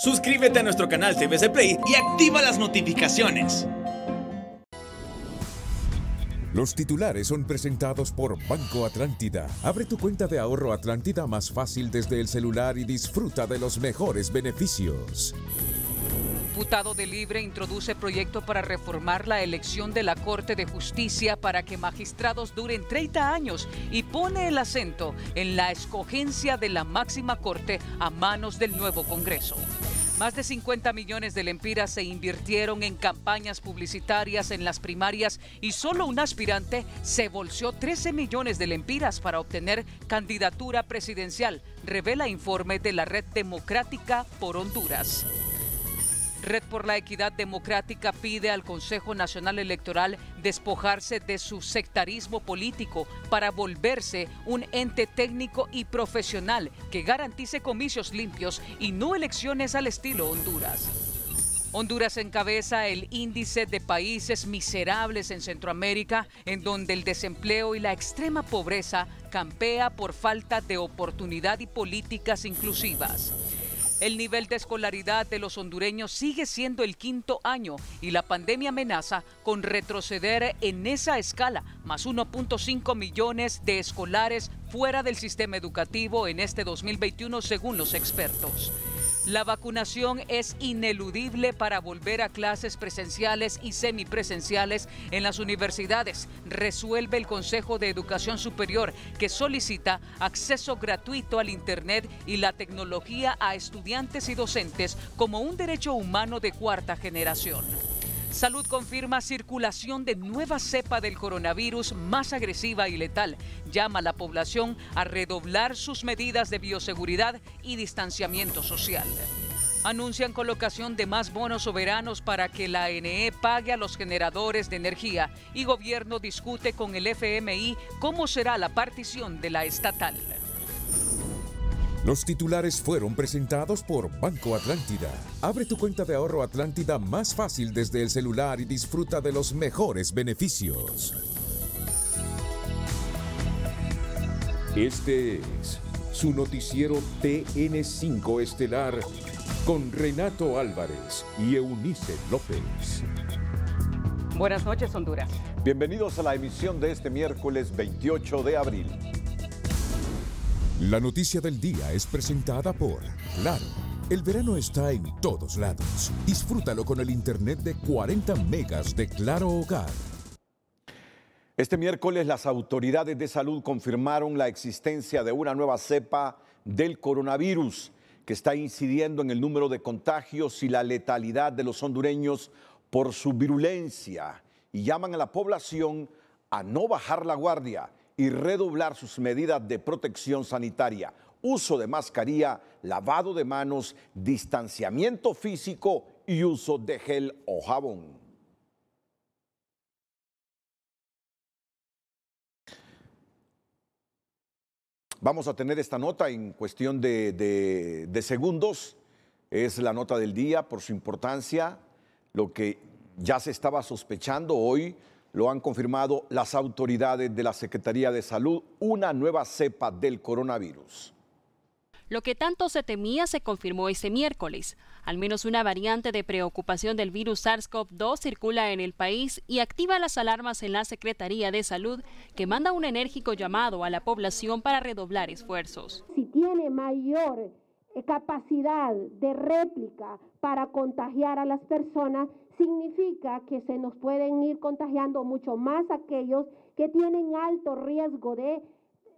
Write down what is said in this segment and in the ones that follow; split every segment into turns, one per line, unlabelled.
Suscríbete a nuestro canal TVC Play y activa las notificaciones.
Los titulares son presentados por Banco Atlántida. Abre tu cuenta de ahorro Atlántida más fácil desde el celular y disfruta de los mejores beneficios.
Diputado de Libre introduce proyecto para reformar la elección de la Corte de Justicia para que magistrados duren 30 años y pone el acento en la escogencia de la máxima Corte a manos del nuevo Congreso. Más de 50 millones de lempiras se invirtieron en campañas publicitarias en las primarias y solo un aspirante se bolseó 13 millones de lempiras para obtener candidatura presidencial, revela informe de la Red Democrática por Honduras. Red por la Equidad Democrática pide al Consejo Nacional Electoral despojarse de su sectarismo político para volverse un ente técnico y profesional que garantice comicios limpios y no elecciones al estilo Honduras. Honduras encabeza el índice de países miserables en Centroamérica, en donde el desempleo y la extrema pobreza campea por falta de oportunidad y políticas inclusivas. El nivel de escolaridad de los hondureños sigue siendo el quinto año y la pandemia amenaza con retroceder en esa escala, más 1.5 millones de escolares fuera del sistema educativo en este 2021 según los expertos. La vacunación es ineludible para volver a clases presenciales y semipresenciales en las universidades. Resuelve el Consejo de Educación Superior que solicita acceso gratuito al Internet y la tecnología a estudiantes y docentes como un derecho humano de cuarta generación. Salud confirma circulación de nueva cepa del coronavirus más agresiva y letal. Llama a la población a redoblar sus medidas de bioseguridad y distanciamiento social. Anuncian colocación de más bonos soberanos para que la ANE pague a los generadores de energía y gobierno discute con el FMI cómo será la partición de la estatal.
Los titulares fueron presentados por Banco Atlántida. Abre tu cuenta de ahorro Atlántida más fácil desde el celular y disfruta de los mejores beneficios. Este es su noticiero TN5 Estelar con Renato Álvarez y Eunice López.
Buenas noches, Honduras.
Bienvenidos a la emisión de este miércoles 28 de abril.
La noticia del día es presentada por Claro. El verano está en todos lados. Disfrútalo con el internet de 40 megas de Claro Hogar.
Este miércoles las autoridades de salud confirmaron la existencia de una nueva cepa del coronavirus que está incidiendo en el número de contagios y la letalidad de los hondureños por su virulencia y llaman a la población a no bajar la guardia y redoblar sus medidas de protección sanitaria, uso de mascarilla, lavado de manos, distanciamiento físico y uso de gel o jabón. Vamos a tener esta nota en cuestión de, segundos. Es la nota del día por su importancia, lo que ya se estaba sospechando hoy lo han confirmado las autoridades de la Secretaría de Salud, una nueva cepa del coronavirus.
Lo que tanto se temía se confirmó este miércoles. Al menos una variante de preocupación del virus SARS-CoV-2 circula en el país y activa las alarmas en la Secretaría de Salud, que manda un enérgico llamado a la población para redoblar esfuerzos.
Si tiene mayor eh, capacidad de réplica para contagiar a las personas, significa que se nos pueden ir contagiando mucho más aquellos que tienen alto riesgo de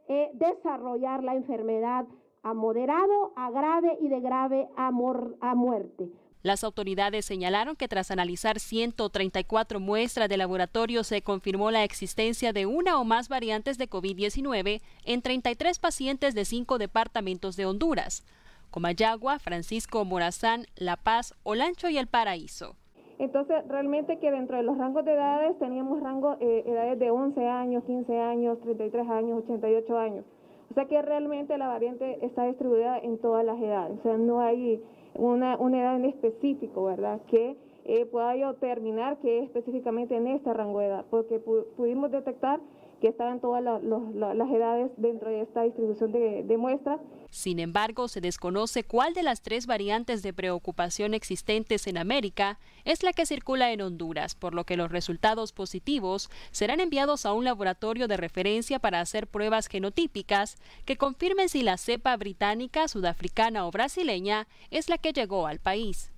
eh, desarrollar la enfermedad a moderado, a grave y de grave a, a
muerte. Las autoridades señalaron que tras analizar 134 muestras de laboratorio se confirmó la existencia de una o más variantes de COVID-19 en 33 pacientes de cinco departamentos de Honduras, Comayagua, Francisco Morazán, La Paz, Olancho y El Paraíso.
Entonces, realmente que dentro de los rangos de edades teníamos rangos eh, edades de 11 años, 15 años, 33 años, 88 años. O sea que realmente la variante está distribuida en todas las edades. O sea, no hay una, una edad en específico, ¿verdad? Que eh, pueda yo terminar que es específicamente en este rango de edad, porque pudimos detectar que estaban todas las edades dentro de esta distribución de, de muestras.
Sin embargo, se desconoce cuál de las tres variantes de preocupación existentes en América es la que circula en Honduras, por lo que los resultados positivos serán enviados a un laboratorio de referencia para hacer pruebas genotípicas que confirmen si la cepa británica, sudafricana o brasileña es la que llegó al país.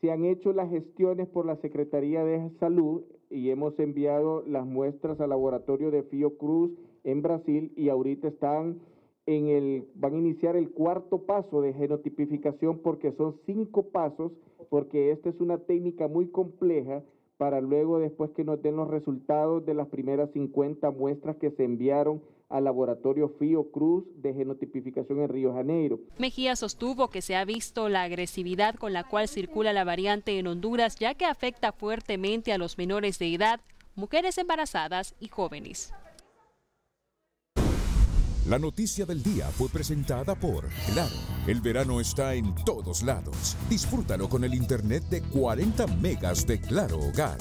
Se han hecho las gestiones por la Secretaría de Salud y hemos enviado las muestras al laboratorio de Fiocruz en Brasil y ahorita están en el, van a iniciar el cuarto paso de genotipificación porque son cinco pasos, porque esta es una técnica muy compleja para luego después que nos den los resultados de las primeras 50 muestras que se enviaron al laboratorio Fío Cruz de genotipificación en Río Janeiro.
Mejía sostuvo que se ha visto la agresividad con la cual circula la variante en Honduras, ya que afecta fuertemente a los menores de edad, mujeres embarazadas y jóvenes.
La noticia del día fue presentada por Claro. El verano está en todos lados. Disfrútalo con el internet de 40 megas de Claro Hogar.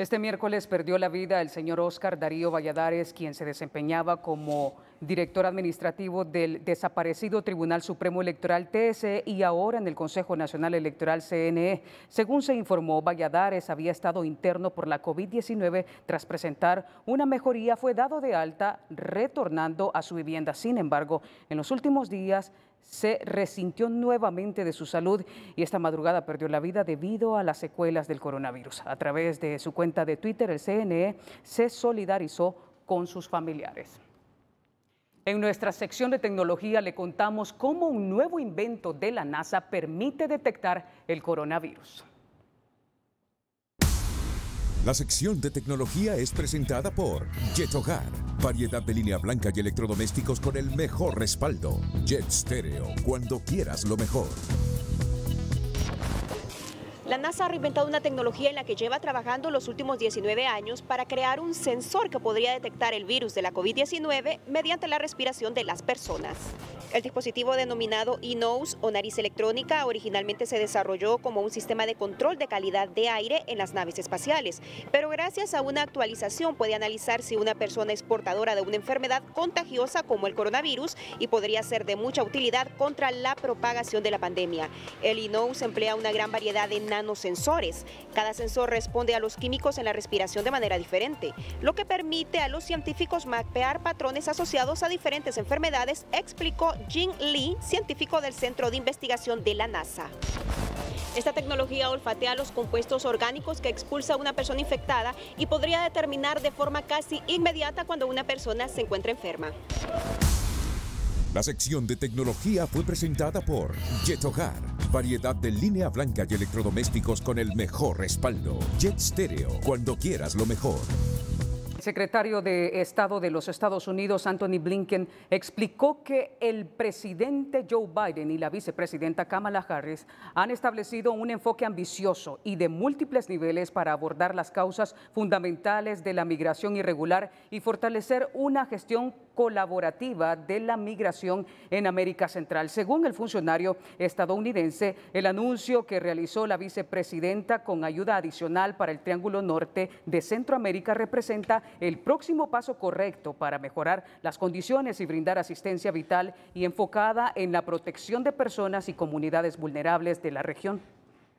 Este miércoles perdió la vida el señor Oscar Darío Valladares, quien se desempeñaba como director administrativo del desaparecido Tribunal Supremo Electoral TSE y ahora en el Consejo Nacional Electoral CNE. Según se informó, Valladares había estado interno por la COVID-19 tras presentar una mejoría, fue dado de alta retornando a su vivienda. Sin embargo, en los últimos días se resintió nuevamente de su salud y esta madrugada perdió la vida debido a las secuelas del coronavirus. A través de su cuenta de Twitter, el CNE se solidarizó con sus familiares. En nuestra sección de tecnología le contamos cómo un nuevo invento de la NASA permite detectar el coronavirus.
La sección de tecnología es presentada por Hogar, variedad de línea blanca y electrodomésticos con el mejor respaldo. Jet Stereo, cuando quieras lo mejor.
La NASA ha reinventado una tecnología en la que lleva trabajando los últimos 19 años para crear un sensor que podría detectar el virus de la COVID-19 mediante la respiración de las personas. El dispositivo denominado E-Nose o nariz electrónica originalmente se desarrolló como un sistema de control de calidad de aire en las naves espaciales, pero gracias a una actualización puede analizar si una persona es portadora de una enfermedad contagiosa como el coronavirus y podría ser de mucha utilidad contra la propagación de la pandemia. El e emplea una gran variedad de los sensores Cada sensor responde a los químicos en la respiración de manera diferente, lo que permite a los científicos mapear patrones asociados a diferentes enfermedades, explicó Jing Lee, científico del Centro de Investigación de la NASA. Esta tecnología olfatea los compuestos orgánicos que expulsa una persona infectada y podría determinar de forma casi inmediata cuando una persona se encuentra enferma.
La sección de tecnología fue presentada por Jetogar, variedad de línea blanca y electrodomésticos con el mejor respaldo. Jet Stereo, cuando quieras lo mejor.
El secretario de Estado de los Estados Unidos, Anthony Blinken, explicó que el presidente Joe Biden y la vicepresidenta Kamala Harris han establecido un enfoque ambicioso y de múltiples niveles para abordar las causas fundamentales de la migración irregular y fortalecer una gestión colaborativa de la migración en América Central. Según el funcionario estadounidense, el anuncio que realizó la vicepresidenta con ayuda adicional para el Triángulo Norte de Centroamérica representa el próximo paso correcto para mejorar las condiciones y brindar asistencia vital y enfocada en la protección de personas y comunidades vulnerables de la región.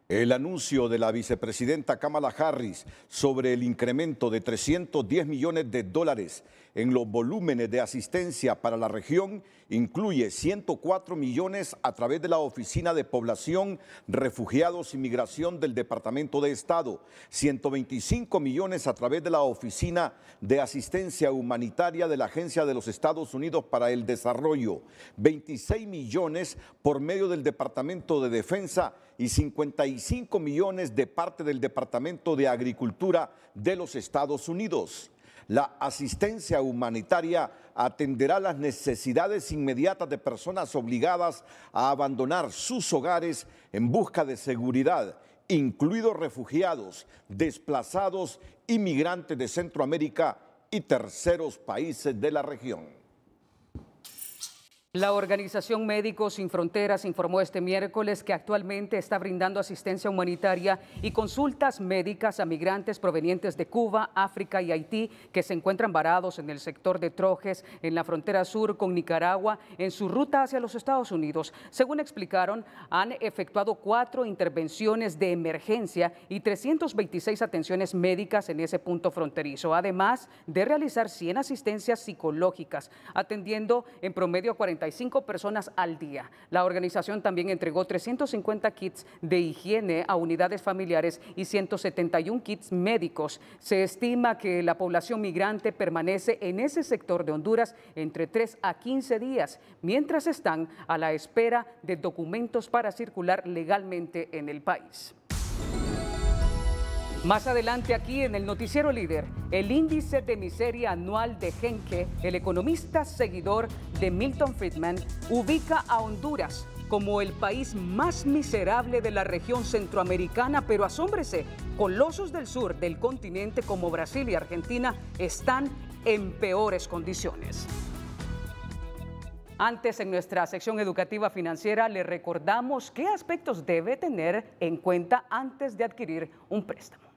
El anuncio de la vicepresidenta Kamala Harris sobre el incremento de 310 millones de dólares en los volúmenes de asistencia para la región incluye 104 millones a través de la Oficina de Población, Refugiados y Migración del Departamento de Estado, 125 millones a través de la Oficina de Asistencia Humanitaria de la Agencia de los Estados Unidos para el Desarrollo, 26 millones por medio del Departamento de Defensa y 55 millones de parte del Departamento de Agricultura de los Estados Unidos. La asistencia humanitaria atenderá las necesidades inmediatas de personas obligadas a abandonar sus hogares en busca de seguridad, incluidos refugiados, desplazados, inmigrantes de Centroamérica y terceros países de la región.
La organización Médicos Sin Fronteras informó este miércoles que actualmente está brindando asistencia humanitaria y consultas médicas a migrantes provenientes de Cuba, África y Haití que se encuentran varados en el sector de Trojes, en la frontera sur con Nicaragua, en su ruta hacia los Estados Unidos. Según explicaron, han efectuado cuatro intervenciones de emergencia y 326 atenciones médicas en ese punto fronterizo, además de realizar 100 asistencias psicológicas, atendiendo en promedio 40 personas al día. La organización también entregó 350 kits de higiene a unidades familiares y 171 kits médicos. Se estima que la población migrante permanece en ese sector de Honduras entre 3 a 15 días, mientras están a la espera de documentos para circular legalmente en el país. Más adelante aquí en el Noticiero Líder, el índice de miseria anual de Genke, el economista seguidor de Milton Friedman, ubica a Honduras como el país más miserable de la región centroamericana, pero asómbrese, colosos del sur del continente como Brasil y Argentina están en peores condiciones. Antes, en nuestra sección educativa financiera, le recordamos qué aspectos debe tener en cuenta antes de adquirir un préstamo.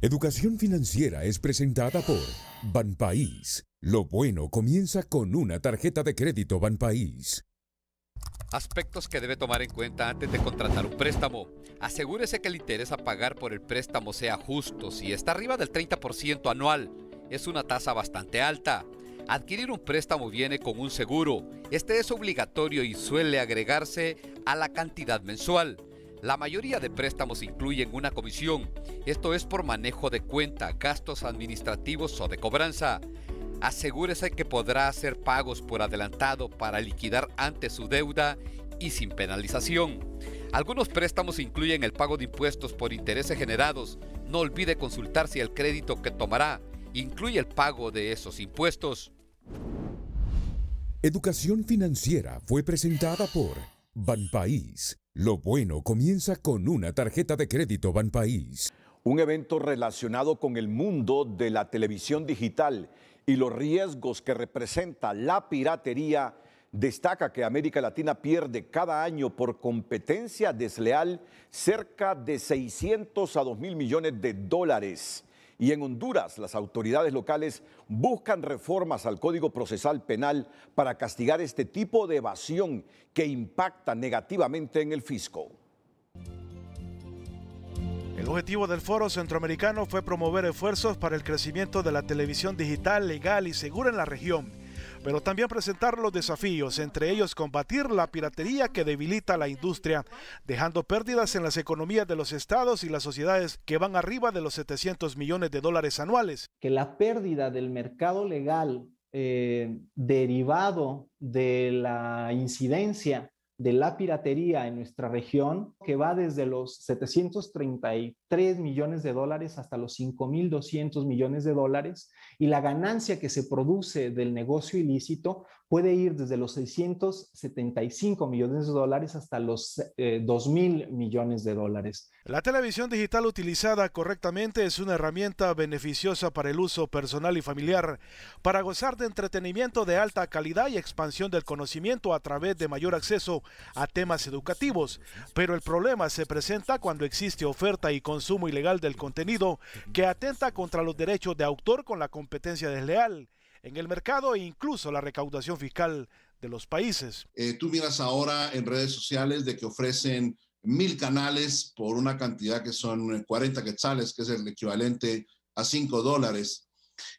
Educación Financiera es presentada por Banpaís. Lo bueno comienza con una tarjeta de crédito Banpaís.
Aspectos que debe tomar en cuenta antes de contratar un préstamo. Asegúrese que el interés a pagar por el préstamo sea justo. Si está arriba del 30% anual, es una tasa bastante alta. Adquirir un préstamo viene con un seguro. Este es obligatorio y suele agregarse a la cantidad mensual. La mayoría de préstamos incluyen una comisión, esto es por manejo de cuenta, gastos administrativos o de cobranza. Asegúrese que podrá hacer pagos por adelantado para liquidar antes su deuda y sin penalización. Algunos préstamos incluyen el pago de impuestos por intereses generados. No olvide consultar si el crédito que tomará incluye el pago de esos impuestos.
Educación financiera fue presentada por Banpaís lo bueno comienza con una tarjeta de crédito Banpaís. Un evento
relacionado con el mundo de la televisión digital y los riesgos que representa la piratería destaca que América Latina pierde cada año por competencia desleal cerca de 600 a 2 mil millones de dólares. Y en Honduras, las autoridades locales buscan reformas al Código Procesal Penal para castigar este tipo de evasión que impacta negativamente en el fisco.
El objetivo del Foro Centroamericano fue promover esfuerzos para el crecimiento de la televisión digital legal y segura en la región pero también presentar los desafíos, entre ellos combatir la piratería que debilita la industria, dejando pérdidas en las economías de los estados y las sociedades que van arriba de los 700 millones de dólares anuales. Que la
pérdida del mercado legal eh, derivado de la incidencia de la piratería en nuestra región, que va desde los 733 millones de dólares hasta los 5.200 millones de dólares, y la ganancia que se produce del negocio ilícito puede ir desde los 675 millones de dólares hasta los 2 eh, mil millones de dólares.
La televisión digital utilizada correctamente es una herramienta beneficiosa para el uso personal y familiar, para gozar de entretenimiento de alta calidad y expansión del conocimiento a través de mayor acceso a temas educativos. Pero el problema se presenta cuando existe oferta y consumo ilegal del contenido que atenta contra los derechos de autor con la competencia desleal en el mercado e incluso la recaudación fiscal de los países.
Eh, tú miras ahora en redes sociales de que ofrecen mil canales por una cantidad que son 40 quetzales, que es el equivalente a 5 dólares.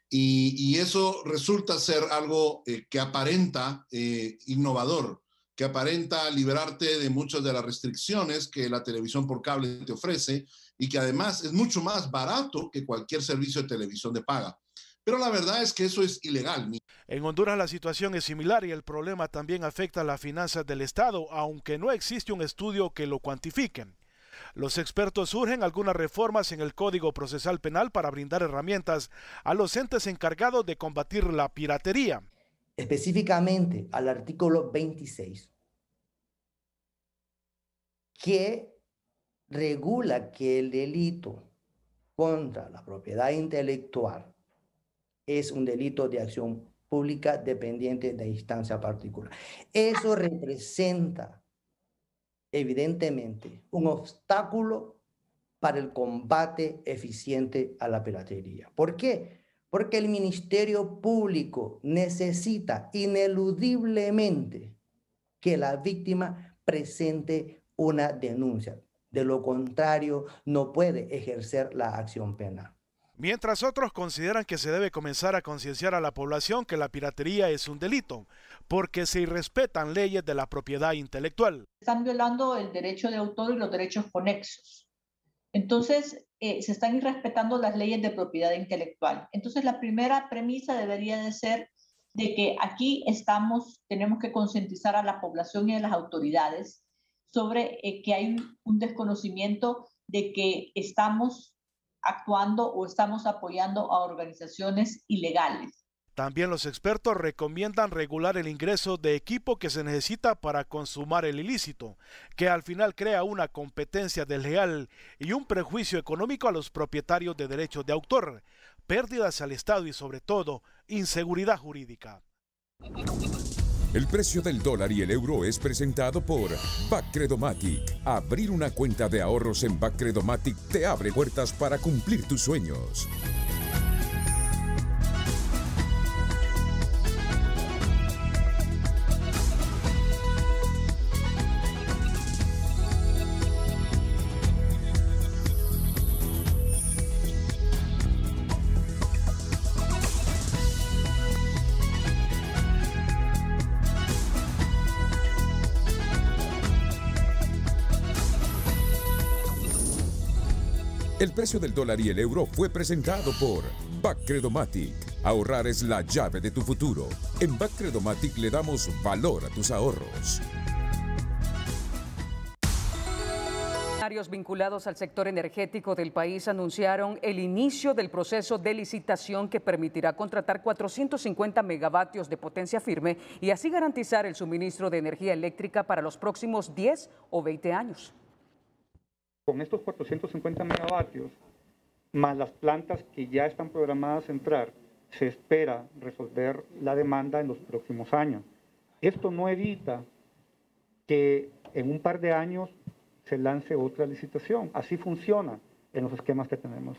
Y, eso resulta ser algo eh, que aparenta eh, innovador, que aparenta liberarte de muchas de las restricciones que la televisión por cable te
ofrece y que además es mucho más barato que cualquier servicio de televisión de paga. Pero la verdad es que eso es ilegal. En Honduras la situación es similar y el problema también afecta a las finanzas del Estado, aunque no existe un estudio que lo cuantifique. Los expertos surgen algunas reformas en el Código Procesal Penal para brindar herramientas a los entes encargados de combatir la piratería. Específicamente al artículo 26, que
regula que el delito contra la propiedad intelectual es un delito de acción pública dependiente de instancia particular. Eso representa evidentemente un obstáculo para el combate eficiente a la piratería. ¿Por qué? Porque el Ministerio Público necesita ineludiblemente que la víctima presente una denuncia. De lo contrario, no puede ejercer la acción penal
mientras otros consideran que se debe comenzar a concienciar a la población que la piratería es un delito, porque se irrespetan leyes de la propiedad intelectual.
Están violando el derecho de autor y los derechos conexos. Entonces, eh, se están irrespetando las leyes de propiedad intelectual. Entonces, la primera premisa debería de ser de que aquí estamos, tenemos que concientizar a la población y a las autoridades sobre eh, que hay un desconocimiento de que estamos actuando o estamos apoyando a organizaciones ilegales.
También los expertos recomiendan regular el ingreso de equipo que se necesita para consumar el ilícito, que al final crea una competencia desleal y un prejuicio económico a los propietarios de derechos de autor, pérdidas al Estado y sobre todo inseguridad jurídica.
El precio del dólar y el euro es presentado por Bacredomatic. Abrir una cuenta de ahorros en Bacredomatic te abre puertas para cumplir tus sueños. precio del dólar y el euro fue presentado por credomatic Ahorrar es la llave de tu futuro. En Bacredomatic le damos valor a tus ahorros.
vinculados al sector energético del país anunciaron el inicio del proceso de licitación que permitirá contratar 450 megavatios de potencia firme y así garantizar el suministro de energía eléctrica para los próximos 10 o 20 años
con estos
450 megavatios, más las plantas que ya están programadas a entrar, se espera resolver la demanda en los próximos años. Esto no evita que en un par de años se lance otra licitación. Así funciona en los esquemas que tenemos.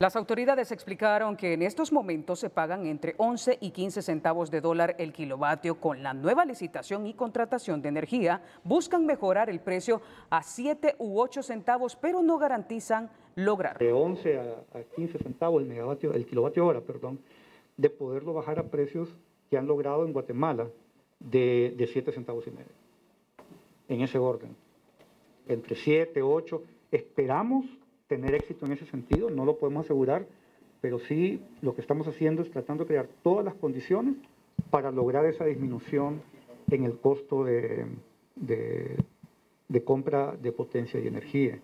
Las autoridades explicaron que en estos momentos se pagan entre 11 y 15 centavos de dólar el kilovatio. Con la nueva licitación y contratación de energía, buscan mejorar el precio a 7 u 8 centavos, pero no garantizan lograr.
De 11 a 15 centavos el, megavatio, el kilovatio hora, perdón, de poderlo bajar a precios que han logrado en Guatemala de, de 7 centavos y medio. En ese orden. Entre 7, 8. Esperamos tener éxito en ese sentido, no lo podemos asegurar, pero sí lo que estamos haciendo es tratando de crear todas las condiciones para lograr esa disminución en el costo de, compra de potencia y energía.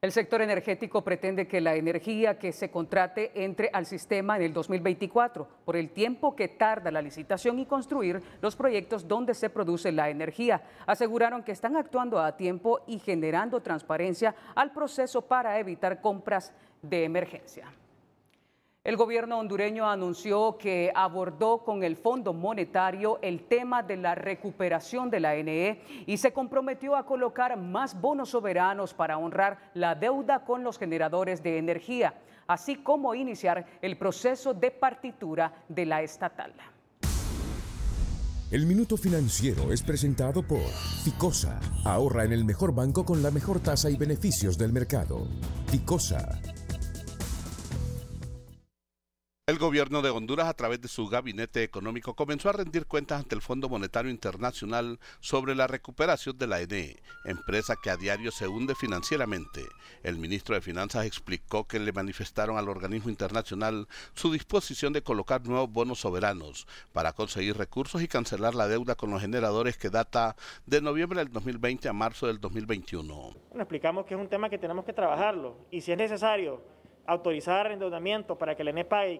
El sector energético pretende que la energía que se contrate entre al sistema en el 2024 por el tiempo que tarda la licitación y construir los proyectos donde se produce la energía. Aseguraron que están actuando a tiempo y generando transparencia al proceso para evitar compras de emergencia. El gobierno hondureño anunció que abordó con el Fondo Monetario el tema de la recuperación de la NE y se comprometió a colocar más bonos soberanos para honrar la deuda con los generadores de energía, así como iniciar el proceso de partitura de la estatal.
El Minuto Financiero es presentado por Ficosa. Ahorra en el mejor banco con la mejor tasa y beneficios del mercado. Ficosa
el gobierno de Honduras, a través de su gabinete económico, comenzó a rendir cuentas ante el Fondo Monetario Internacional sobre la recuperación de la ENE, empresa que a diario se hunde financieramente. El ministro de Finanzas explicó que le manifestaron al organismo internacional su disposición de colocar nuevos bonos soberanos para conseguir recursos y cancelar la deuda con los generadores que data de noviembre del 2020 a marzo del 2021.
explicamos que es un tema que tenemos que trabajarlo y si es necesario autorizar endeudamiento para que el ENE pague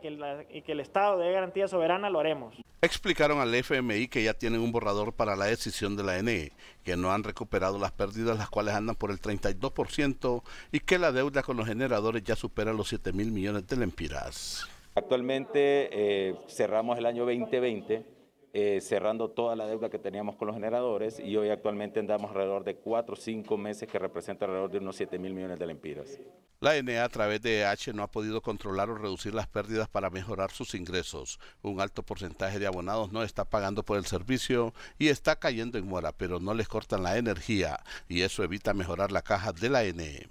y que, el Estado dé garantía soberana, lo haremos.
Explicaron al FMI que ya tienen un borrador para la decisión de la NE, que no han recuperado las pérdidas, las cuales andan por el 32%, y que la deuda con los generadores ya supera los 7 mil millones de lempiras.
Actualmente eh, cerramos el año 2020 eh, cerrando toda la deuda que teníamos con los generadores y hoy actualmente andamos alrededor de 4 o 5 meses que representa alrededor de unos 7 mil millones de lempiras.
La NE a través de EH no ha podido controlar o reducir las pérdidas para mejorar sus ingresos. Un alto porcentaje de abonados no está pagando por el servicio y está cayendo en mora, pero no les cortan la energía y eso evita mejorar la caja de la NE.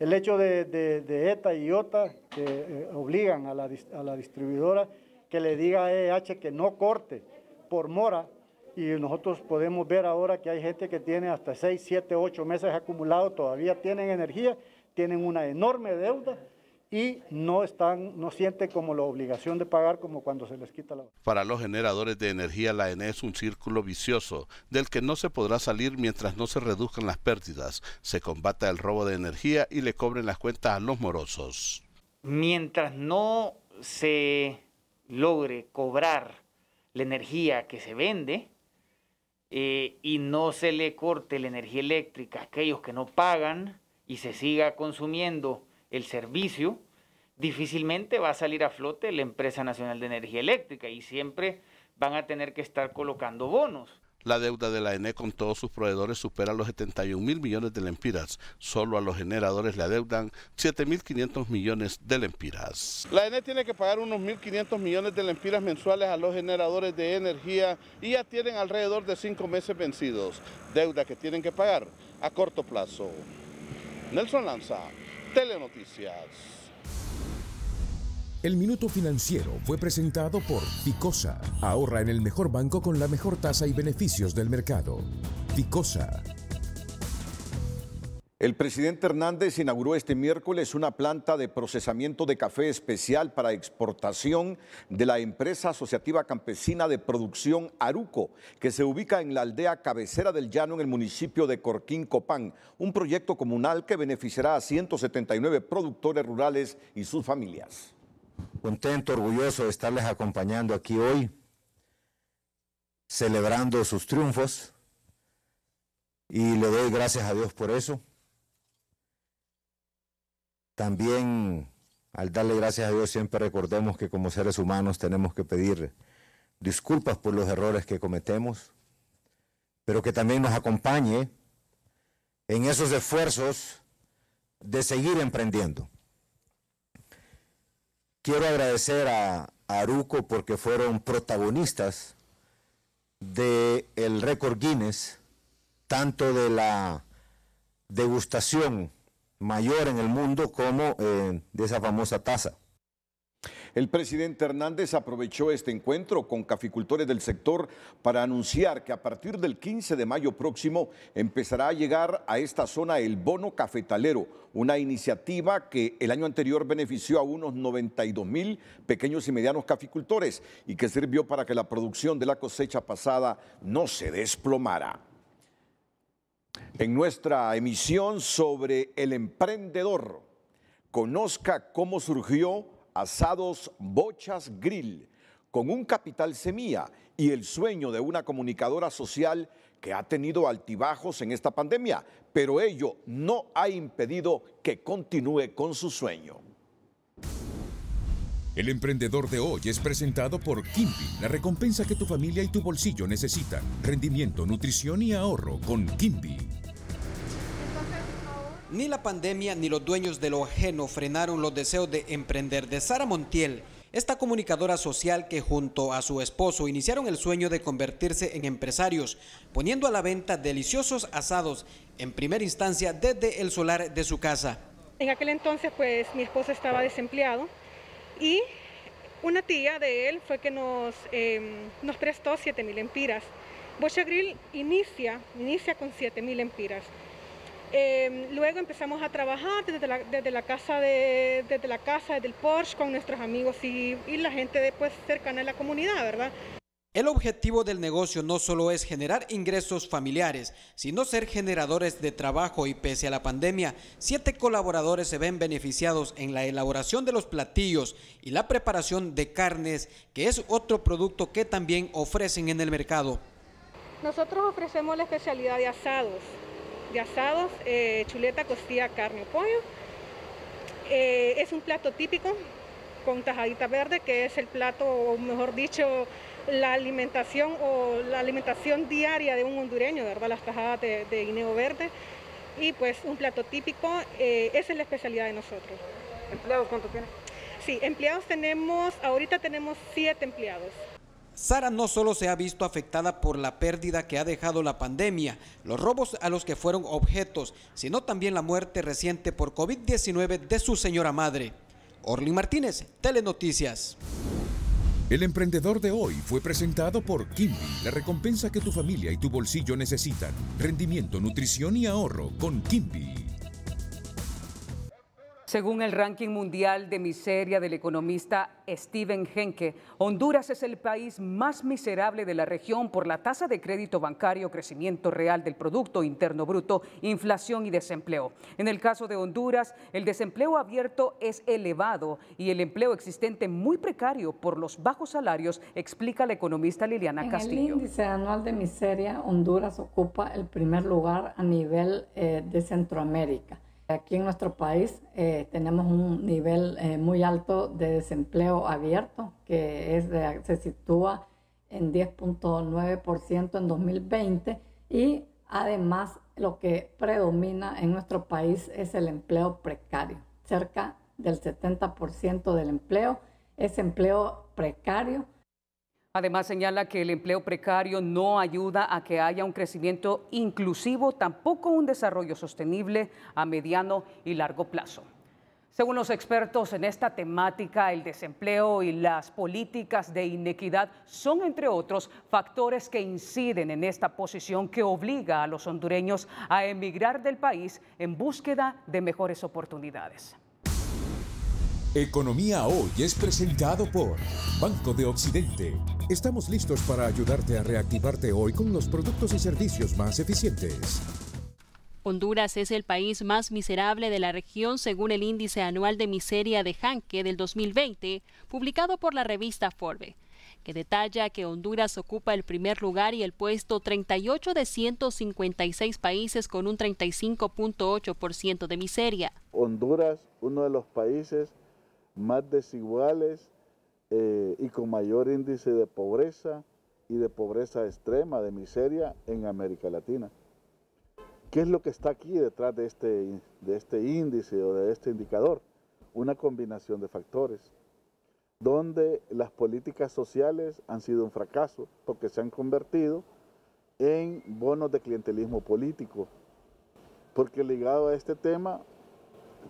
El hecho de, de, ETA y IOTA que eh, obligan a la, a la distribuidora que le diga a EH que no corte por mora y nosotros podemos ver ahora que hay gente que tiene hasta 6, 7, 8 meses acumulados, todavía tienen energía, tienen una enorme deuda y no están, no sienten como la obligación de pagar como cuando se les quita la...
Para los generadores de energía, la ENE es un círculo vicioso del que no se podrá salir mientras no se reduzcan las pérdidas, se combata el robo de energía y le cobren las cuentas a los morosos.
Mientras no se logre cobrar la energía que se vende eh, y no se le corte la energía eléctrica a aquellos que no pagan y se siga consumiendo el servicio, difícilmente va a salir a flote la Empresa Nacional de Energía Eléctrica y siempre van a tener que estar colocando bonos.
La deuda de la ENE con todos sus proveedores supera los 71 mil millones de lempiras. Solo a los generadores le adeudan 7.500 millones de lempiras. La ENE tiene que pagar unos 1.500 millones de lempiras mensuales a los generadores de energía y ya tienen alrededor de cinco meses vencidos. Deuda que tienen que pagar a corto plazo. Nelson Lanza, Telenoticias.
El Minuto Financiero fue presentado por PICOSA. Ahorra en el mejor banco con la mejor tasa y beneficios del mercado. PICOSA.
El presidente Hernández inauguró este miércoles una planta de procesamiento de café especial para exportación de la empresa asociativa campesina de producción Aruco, que se ubica en la aldea cabecera del llano en el municipio de Corquín Copán, un proyecto comunal que beneficiará a 179 productores rurales y sus familias contento, orgulloso de estarles acompañando aquí hoy, celebrando sus triunfos, y le doy gracias a Dios por eso. También al darle gracias a Dios siempre recordemos que como seres humanos tenemos que pedir disculpas por los errores que cometemos,
pero que también nos acompañe en esos esfuerzos de seguir emprendiendo quiero agradecer
a, Aruco porque fueron protagonistas del el récord Guinness, tanto de la degustación mayor en el mundo como eh, de esa famosa taza. El presidente Hernández aprovechó este encuentro con caficultores del sector para anunciar que a partir del 15 de mayo próximo empezará a llegar a esta zona el bono cafetalero, una iniciativa que el año anterior benefició a unos 92 mil pequeños y medianos caficultores y que sirvió para que la producción de la cosecha pasada no se desplomara. En nuestra emisión sobre el emprendedor, conozca cómo surgió Asados Bochas Grill, con un capital semilla y el sueño de una comunicadora social que ha tenido altibajos en esta pandemia, pero ello no ha impedido
que continúe con su sueño. El emprendedor de hoy es presentado por Kimby, la recompensa que tu familia y tu bolsillo necesitan. Rendimiento, nutrición y ahorro con Kimby.
Ni la pandemia ni los dueños de lo ajeno frenaron los deseos de emprender de Sara Montiel, esta comunicadora social que junto a su esposo iniciaron el sueño de convertirse en empresarios, poniendo a la venta deliciosos asados en primera instancia desde el solar de su casa.
En aquel entonces pues mi esposo estaba desempleado y una tía de él fue que nos, em, prestó 7 mil empiras. Bocha Grill inicia, inicia con 7 mil empiras. Em, luego empezamos a trabajar desde la, casa, del Porsche, con nuestros amigos y, la gente pues, cercana a la comunidad, ¿verdad?
El objetivo del negocio no solo es generar ingresos familiares, sino ser generadores de trabajo y pese a la pandemia, siete colaboradores se ven beneficiados en la elaboración de los platillos y la preparación de carnes, que es otro producto que también ofrecen en el mercado.
Nosotros ofrecemos la especialidad de asados, de asados, eh, chuleta, costilla, carne o pollo. Eh, es un plato típico con tajadita verde, que es el plato, o mejor dicho, la alimentación o la alimentación diaria de un hondureño, ¿verdad? Las tajadas de, guineo verde. Y pues un plato típico, eh, esa es la especialidad de nosotros. ¿Empleados cuántos tienen? Sí, empleados tenemos, ahorita tenemos siete empleados.
Sara no solo se ha visto afectada por la pérdida que ha dejado la pandemia, los robos a los que fueron objetos, sino también la muerte reciente por COVID-19 de su señora madre. Orly Martínez, Telenoticias. El emprendedor de hoy fue presentado por Kimby, la recompensa que tu familia y tu
bolsillo necesitan. Rendimiento, nutrición y ahorro con Kimby.
Según el ranking mundial de miseria del economista Steven Henke, Honduras es el país más miserable de la región por la tasa de crédito bancario, crecimiento real del Producto Interno Bruto, inflación y desempleo. En el caso de Honduras, el desempleo abierto es elevado y el empleo existente muy precario por los bajos salarios, explica la economista Liliana en El índice anual de miseria, Honduras ocupa el primer lugar a nivel eh, de Centroamérica. Aquí en nuestro país eh, tenemos un nivel eh, muy alto de desempleo abierto, que se sitúa en 10.9% en 2020 y además lo que predomina en nuestro país es el empleo precario. Cerca del 70% del empleo es empleo precario Además señala que el empleo precario no ayuda a que haya un crecimiento inclusivo, tampoco un desarrollo sostenible a mediano y largo plazo. Según los expertos en esta temática, el desempleo y las políticas de inequidad son, entre otros, factores que inciden en esta posición que obliga a los hondureños a emigrar del país en búsqueda de mejores oportunidades.
Economía Hoy es presentado por Banco de Occidente. Estamos listos para ayudarte a reactivarte hoy con los productos y servicios más eficientes.
Honduras es el país más miserable de la región según el índice anual de miseria de Hanke del 2020, publicado por la revista Forbes, que detalla que Honduras ocupa el primer lugar y el puesto 38 de 156 países con un 35.8% de miseria.
Honduras, uno de los países más desiguales eh, y con mayor índice de pobreza y de pobreza extrema, de miseria en América Latina. ¿Qué es lo que está aquí detrás de este, de este índice o de este indicador? Una combinación de factores, donde las políticas sociales han sido un fracaso porque se han convertido en bonos de clientelismo político, porque ligado a este tema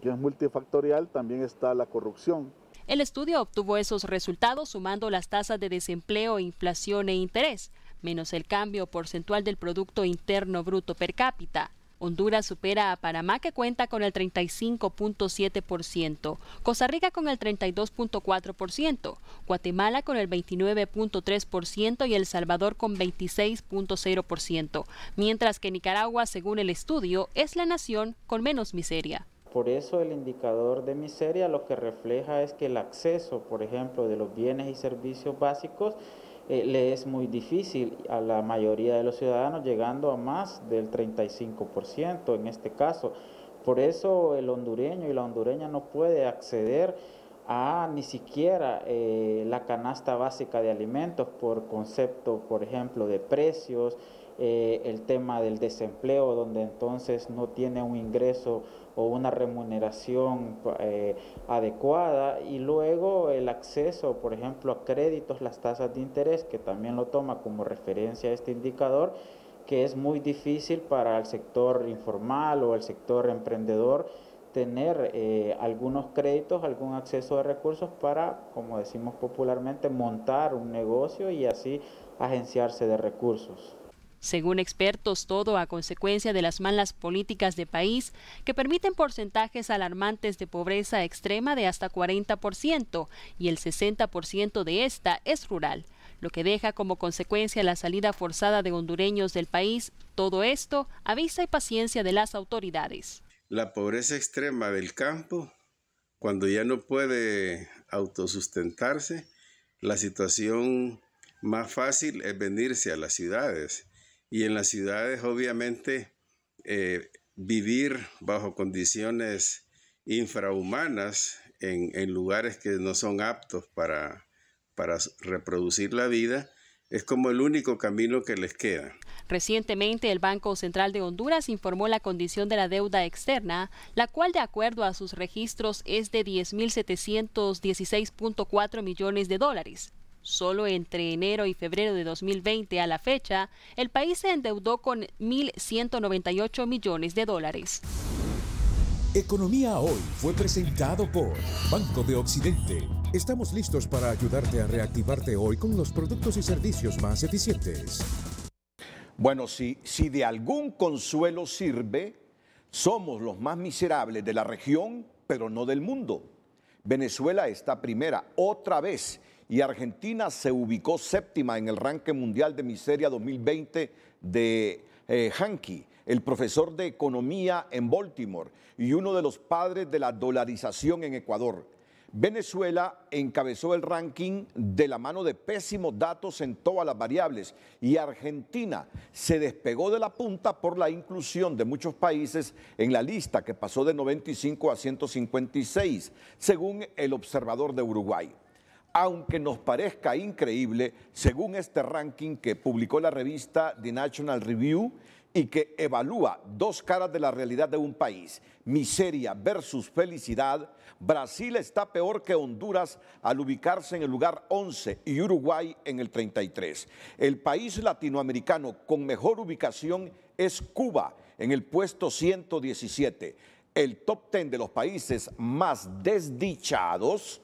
que es multifactorial, también está la corrupción.
El estudio obtuvo esos resultados sumando las tasas de desempleo, inflación e interés, menos el cambio porcentual del Producto Interno Bruto per cápita. Honduras supera a Panamá que cuenta con el 35.7%, Costa Rica con el 32.4%, Guatemala con el 29.3% y El Salvador con 26.0%, mientras que Nicaragua, según el estudio, es la nación con menos miseria.
Por eso el indicador de miseria lo que refleja es que el acceso, por ejemplo, de los bienes y servicios básicos eh, le es muy difícil a la mayoría de los ciudadanos, llegando a más del 35% en este caso. Por eso el hondureño y la hondureña no puede acceder a ni siquiera eh, la canasta básica de alimentos por concepto, por ejemplo, de precios, eh, el tema del desempleo, donde entonces no tiene un ingreso o una remuneración eh, adecuada y luego el acceso, por ejemplo, a créditos, las tasas de interés, que también lo toma como referencia este indicador, que es muy difícil para el sector informal o el sector emprendedor tener eh, algunos créditos, algún acceso de recursos para, como decimos popularmente, montar un negocio y así agenciarse de recursos.
Según expertos, todo a consecuencia de las malas políticas de país que permiten porcentajes alarmantes de pobreza extrema de hasta 40% y el 60% de esta es rural, lo que deja como consecuencia la salida forzada de hondureños del país. Todo esto avisa y paciencia de las autoridades.
La pobreza extrema
del campo, cuando ya no puede autosustentarse, la situación más fácil es venirse a las ciudades y en
las ciudades, obviamente, eh, vivir bajo condiciones
infrahumanas en, lugares que no son aptos para, para reproducir la vida, es como el único camino que les queda.
Recientemente, el Banco Central de Honduras informó la condición de la deuda externa, la cual, de acuerdo a sus registros, es de 10.716.4 millones de dólares, Solo entre enero y febrero de 2020 a la fecha, el país se endeudó con 1.198 millones de dólares.
Economía Hoy fue presentado por Banco de Occidente. Estamos listos para ayudarte a reactivarte hoy con los productos y servicios más eficientes. Bueno,
si, si de algún consuelo sirve, somos los más miserables de la región, pero no del mundo. Venezuela está primera, otra vez y Argentina se ubicó séptima en el ranking mundial de miseria 2020 de hanky eh, el profesor de economía en Baltimore y uno de los padres de la dolarización en Ecuador. Venezuela encabezó el ranking de la mano de pésimos datos en todas las variables y Argentina se despegó de la punta por la inclusión de muchos países en la lista que pasó de 95 a 156, según el observador de Uruguay aunque nos parezca increíble, según este ranking que publicó la revista The National Review y que evalúa dos caras de la realidad de un país, miseria versus felicidad, Brasil está peor que Honduras al ubicarse en el lugar 11 y Uruguay en el 33. El país latinoamericano con mejor ubicación es Cuba en el puesto 117. El top 10 de los países más desdichados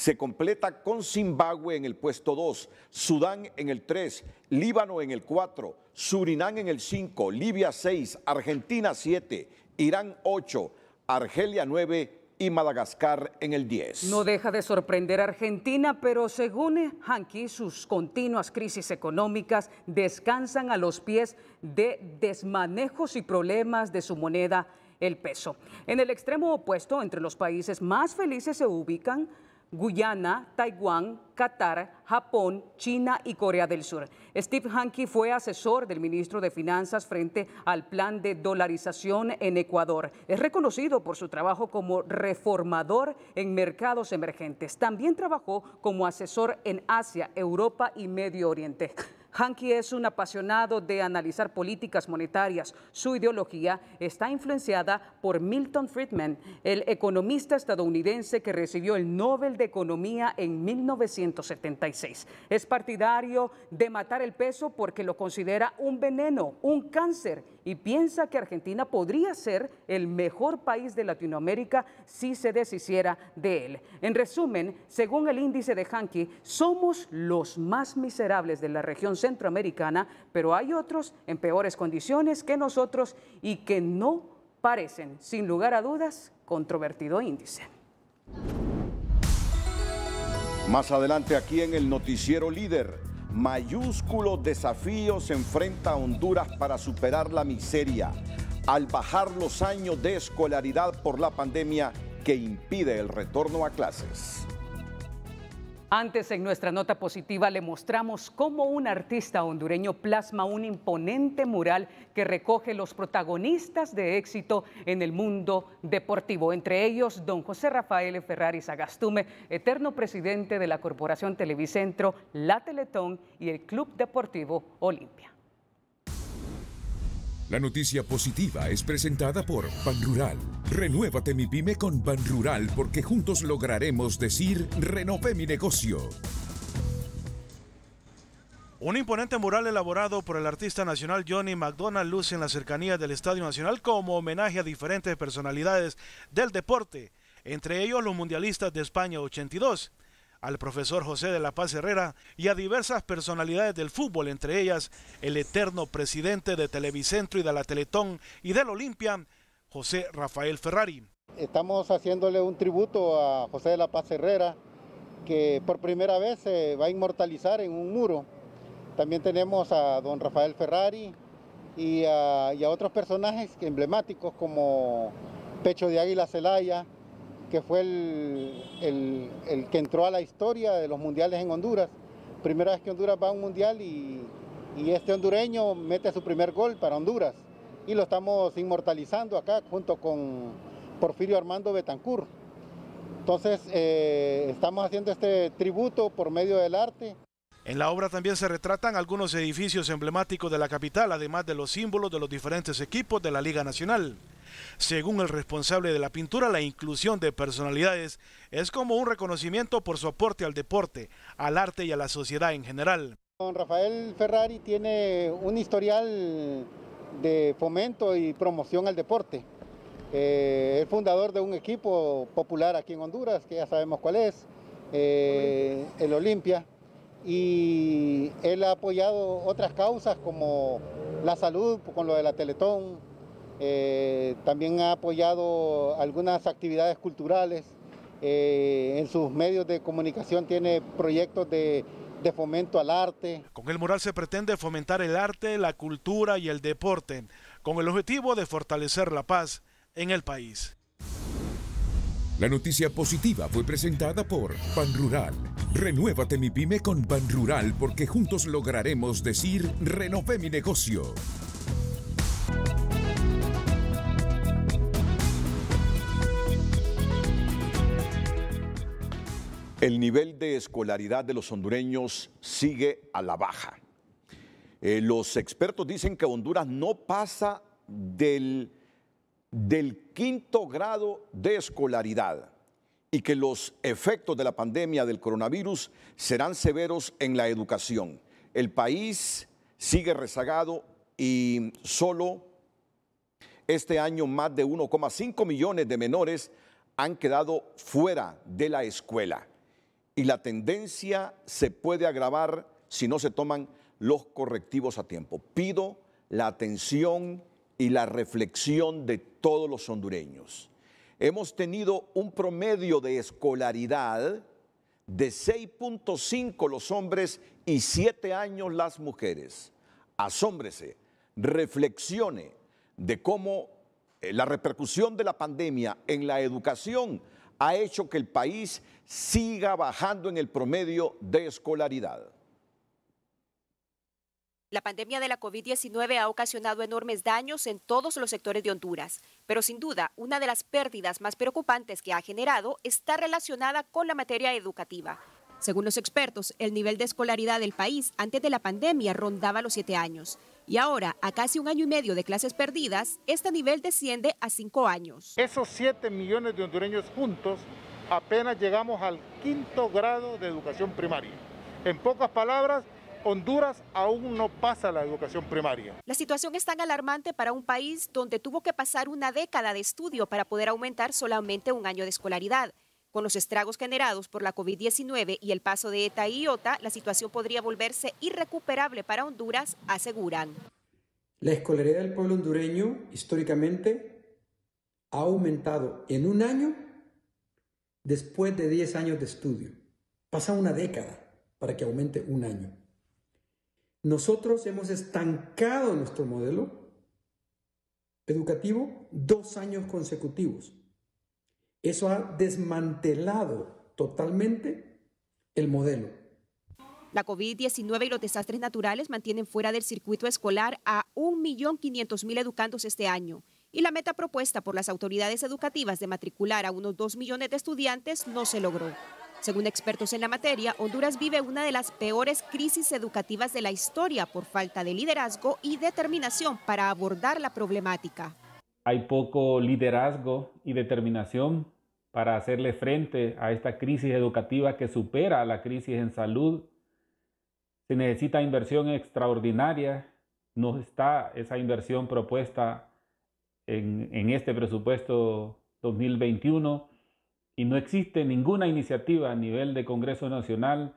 se completa con Zimbabue en el puesto 2, Sudán en el 3, Líbano en el 4, Surinam en el 5, Libia 6, Argentina 7, Irán 8, Argelia 9 y Madagascar en el 10. No
deja de sorprender a Argentina, pero según Hanky, sus continuas crisis económicas descansan a los pies de desmanejos y problemas de su moneda, el peso. En el extremo opuesto, entre los países más felices se ubican Guyana, Taiwán, Qatar, Japón, China y Corea del Sur. Steve Hanke fue asesor del ministro de Finanzas frente al plan de dolarización en Ecuador. Es reconocido por su trabajo como reformador en mercados emergentes. También trabajó como asesor en Asia, Europa y Medio Oriente. Hankey es un apasionado de analizar políticas monetarias. Su ideología está influenciada por Milton Friedman, el economista estadounidense que recibió el Nobel de Economía en 1976. Es partidario de matar el peso porque lo considera un veneno, un cáncer, y piensa que Argentina podría ser el mejor país de Latinoamérica si se deshiciera de él. En resumen, según el índice de Hankey, somos los más miserables de la región centroamericana, pero hay otros en peores condiciones que nosotros y que no parecen, sin lugar a dudas, controvertido índice.
Más adelante aquí en el noticiero líder, mayúsculo desafío se enfrenta a Honduras para superar la miseria al bajar los años de escolaridad por la pandemia que impide el retorno a clases.
Antes en nuestra nota positiva le mostramos cómo un artista hondureño plasma un imponente mural que recoge los protagonistas de éxito en el mundo deportivo, entre ellos don José Rafael Ferraris Agastume, eterno presidente de la Corporación Televicentro, la Teletón y el Club Deportivo Olimpia.
La noticia positiva es presentada por Pan Rural. Renuévate mi pyme con Pan Rural porque juntos lograremos decir renové mi negocio. Un imponente mural elaborado por el artista nacional Johnny
McDonald luce en la cercanía del Estadio Nacional como homenaje a diferentes personalidades del deporte, entre ellos los mundialistas de España 82, al profesor José de la Paz Herrera y a diversas personalidades del fútbol, entre ellas el eterno presidente de Televicentro y de la Teletón y del Olimpia, José Rafael Ferrari. Estamos
haciéndole un tributo a José de la Paz Herrera, que por primera vez se va a inmortalizar en un muro. También tenemos a don Rafael Ferrari y a, y a otros personajes emblemáticos como Pecho de Águila Celaya, que fue el, que entró a la historia de los mundiales en Honduras. Primera vez que Honduras va a un mundial y, este hondureño mete su primer gol para Honduras. Y lo estamos inmortalizando acá junto con Porfirio Armando Betancur. Entonces, eh, estamos haciendo este tributo por medio del arte.
En la obra también se retratan algunos edificios emblemáticos de la capital, además de los símbolos de los diferentes equipos de la Liga Nacional. Según el responsable de la pintura, la inclusión de personalidades es como un reconocimiento por su aporte al deporte, al arte y a la sociedad en general.
Don Rafael Ferrari tiene un historial de fomento y promoción al deporte. Eh, es fundador de un equipo popular aquí en Honduras, que ya sabemos cuál es, eh, el Olimpia, y él ha apoyado otras causas como la salud con lo de la Teletón, eh, también ha apoyado algunas actividades culturales. Eh, en sus medios de comunicación tiene proyectos de, fomento al arte.
Con el mural se pretende fomentar el arte, la cultura y el deporte, con el objetivo de fortalecer la paz en el país.
La noticia positiva fue presentada por Pan Rural. Renuévate mi pyme con Pan Rural porque juntos lograremos decir renove mi negocio.
El nivel de escolaridad de los hondureños sigue a la baja. Eh, los expertos dicen que Honduras no pasa del quinto grado de escolaridad y que los efectos de la pandemia del coronavirus serán severos en la educación. El país sigue rezagado y solo este año más de 1,5 millones de menores han quedado fuera de la escuela y la tendencia se puede agravar si no se toman los correctivos a tiempo. Pido la atención y la reflexión de todos los hondureños. Hemos tenido un promedio de escolaridad de 6.5 los hombres y 7 años las mujeres. Asómbrese, reflexione de cómo eh, la repercusión de la pandemia en la educación ha hecho que el país siga bajando en el promedio de escolaridad.
La pandemia de la COVID-19 ha ocasionado enormes daños en todos los sectores de Honduras, pero sin duda una de las pérdidas más preocupantes que ha generado está relacionada con la materia educativa. Según los expertos, el nivel de escolaridad del país antes de la pandemia rondaba los siete años. Y ahora, a casi un año y medio de clases perdidas, este nivel desciende a cinco años.
Esos siete millones de hondureños juntos apenas llegamos al quinto grado de educación primaria. En pocas palabras, Honduras aún no pasa la educación primaria.
La situación es tan alarmante para un país donde tuvo que pasar una década de estudio para poder aumentar solamente un año de escolaridad. Con los estragos generados por la COVID-19 y el paso de ETA y IOTA, la situación podría volverse irrecuperable para Honduras, aseguran.
La escolaridad del pueblo hondureño históricamente ha aumentado en un año después de 10 años de estudio. Pasa una década para que aumente un año. Nosotros hemos estancado nuestro modelo educativo dos años consecutivos eso ha desmantelado totalmente el modelo.
La COVID-19 y los desastres naturales mantienen fuera del circuito escolar a 1.500.000 educandos este año. Y la meta propuesta por las autoridades educativas de matricular a unos 2 millones de estudiantes no se logró. Según expertos en la materia, Honduras vive una de las peores crisis educativas de la historia por falta de liderazgo y determinación para abordar la problemática
hay poco liderazgo y determinación para hacerle frente a esta crisis educativa que supera a la crisis en salud. Se necesita inversión extraordinaria. No está esa inversión propuesta en, en este presupuesto 2021 y no existe ninguna iniciativa a nivel de Congreso Nacional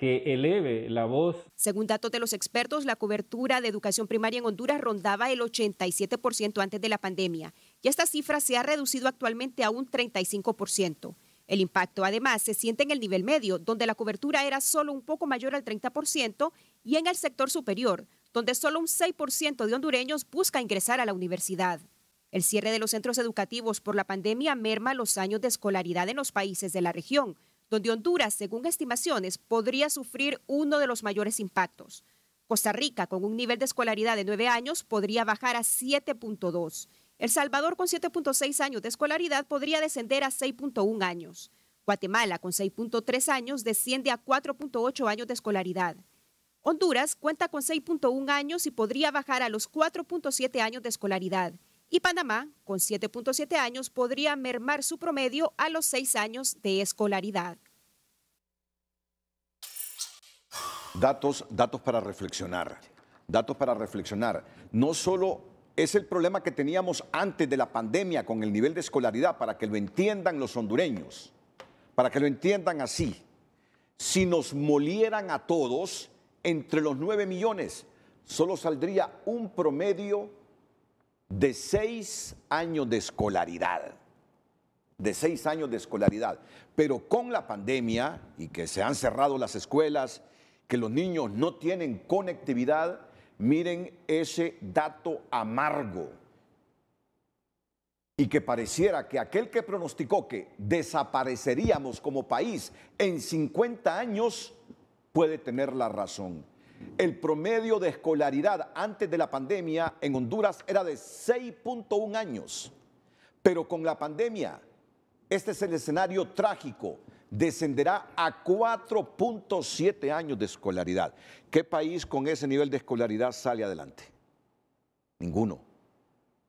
que eleve la voz.
Según datos de los expertos, la cobertura de educación primaria en Honduras rondaba el 87% antes de la pandemia y esta cifra se ha reducido actualmente a un 35%. El impacto además se siente en el nivel medio, donde la cobertura era solo un poco mayor al 30%, y en el sector superior, donde solo un 6% de hondureños busca ingresar a la universidad. El cierre de los centros educativos por la pandemia merma los años de escolaridad en los países de la región, donde Honduras, según estimaciones, podría sufrir uno de los mayores impactos. Costa Rica, con un nivel de escolaridad de 9 años, podría bajar a 7.2. El Salvador, con 7.6 años de escolaridad, podría descender a 6.1 años. Guatemala, con 6.3 años, desciende a 4.8 años de escolaridad. Honduras cuenta con 6.1 años y podría bajar a los 4.7 años de escolaridad y Panamá, con 7.7 años, podría mermar su promedio a los 6 años de escolaridad.
Datos, datos para reflexionar, datos para reflexionar. No solo es el problema que teníamos antes de la pandemia con el nivel de escolaridad, para que lo entiendan los hondureños, para que lo entiendan así. Si nos molieran a todos, entre los 9 millones, solo saldría un promedio de seis años de escolaridad, de seis años de escolaridad. Pero con la pandemia y que se han cerrado las escuelas, que los niños no tienen conectividad, miren ese dato amargo. Y que pareciera que aquel que pronosticó que desapareceríamos como país en 50 años puede tener la razón. El promedio de escolaridad antes de la pandemia en Honduras era de 6.1 años, pero con la pandemia, este es el escenario trágico, descenderá a 4.7 años de escolaridad. ¿Qué país con ese nivel de escolaridad sale adelante? Ninguno.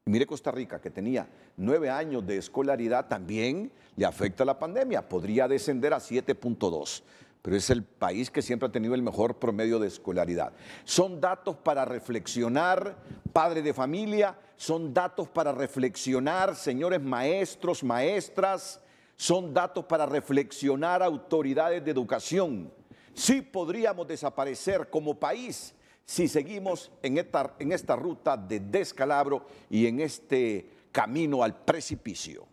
mire Costa Rica, que tenía nueve años de escolaridad, también le afecta la pandemia, podría descender a 7.2 pero es el país que siempre ha tenido el mejor promedio de escolaridad. Son datos para reflexionar, padre de familia, son datos para reflexionar, señores maestros, maestras, son datos para reflexionar autoridades de educación. Sí podríamos desaparecer como país si seguimos en en esta ruta de descalabro y en este camino al precipicio.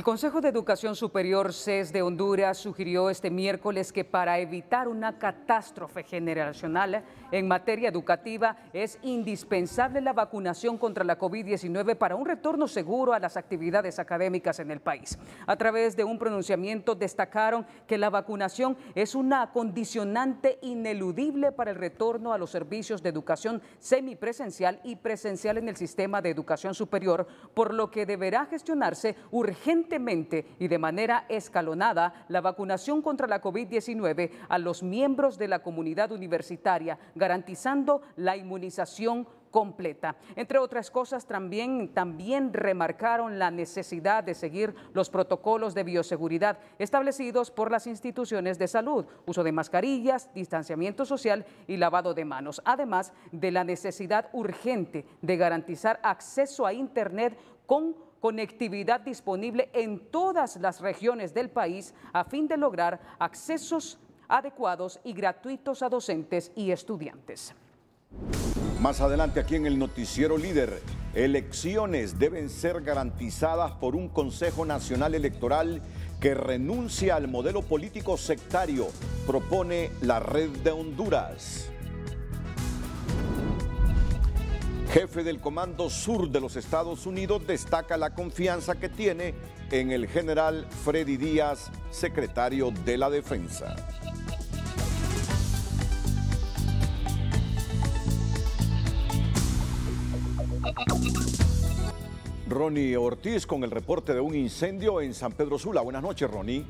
El Consejo de Educación Superior CES de Honduras sugirió este miércoles que para evitar una catástrofe generacional en materia educativa es indispensable la vacunación contra la COVID-19 para un retorno seguro a las actividades académicas en el país. A través de un pronunciamiento destacaron que la vacunación es una condicionante ineludible para el retorno a los servicios de educación semipresencial y presencial en el sistema de educación superior, por lo que deberá gestionarse urgente y de manera escalonada la vacunación contra la COVID-19 a los miembros de la comunidad universitaria, garantizando la inmunización completa. Entre otras cosas, también, también remarcaron la necesidad de seguir los protocolos de bioseguridad establecidos por las instituciones de salud, uso de mascarillas, distanciamiento social y lavado de manos, además de la necesidad urgente de garantizar acceso a Internet con conectividad disponible en todas las regiones del país a fin de lograr accesos adecuados y gratuitos a docentes y estudiantes.
Más adelante aquí en el noticiero líder, elecciones deben ser garantizadas por un Consejo Nacional Electoral que renuncia al modelo político sectario, propone la red de Honduras. jefe del Comando Sur de los Estados Unidos, destaca la confianza que tiene en el general Freddy Díaz, secretario de la Defensa. Ronnie Ortiz con el reporte de un incendio en San Pedro Sula. Buenas noches, Ronnie.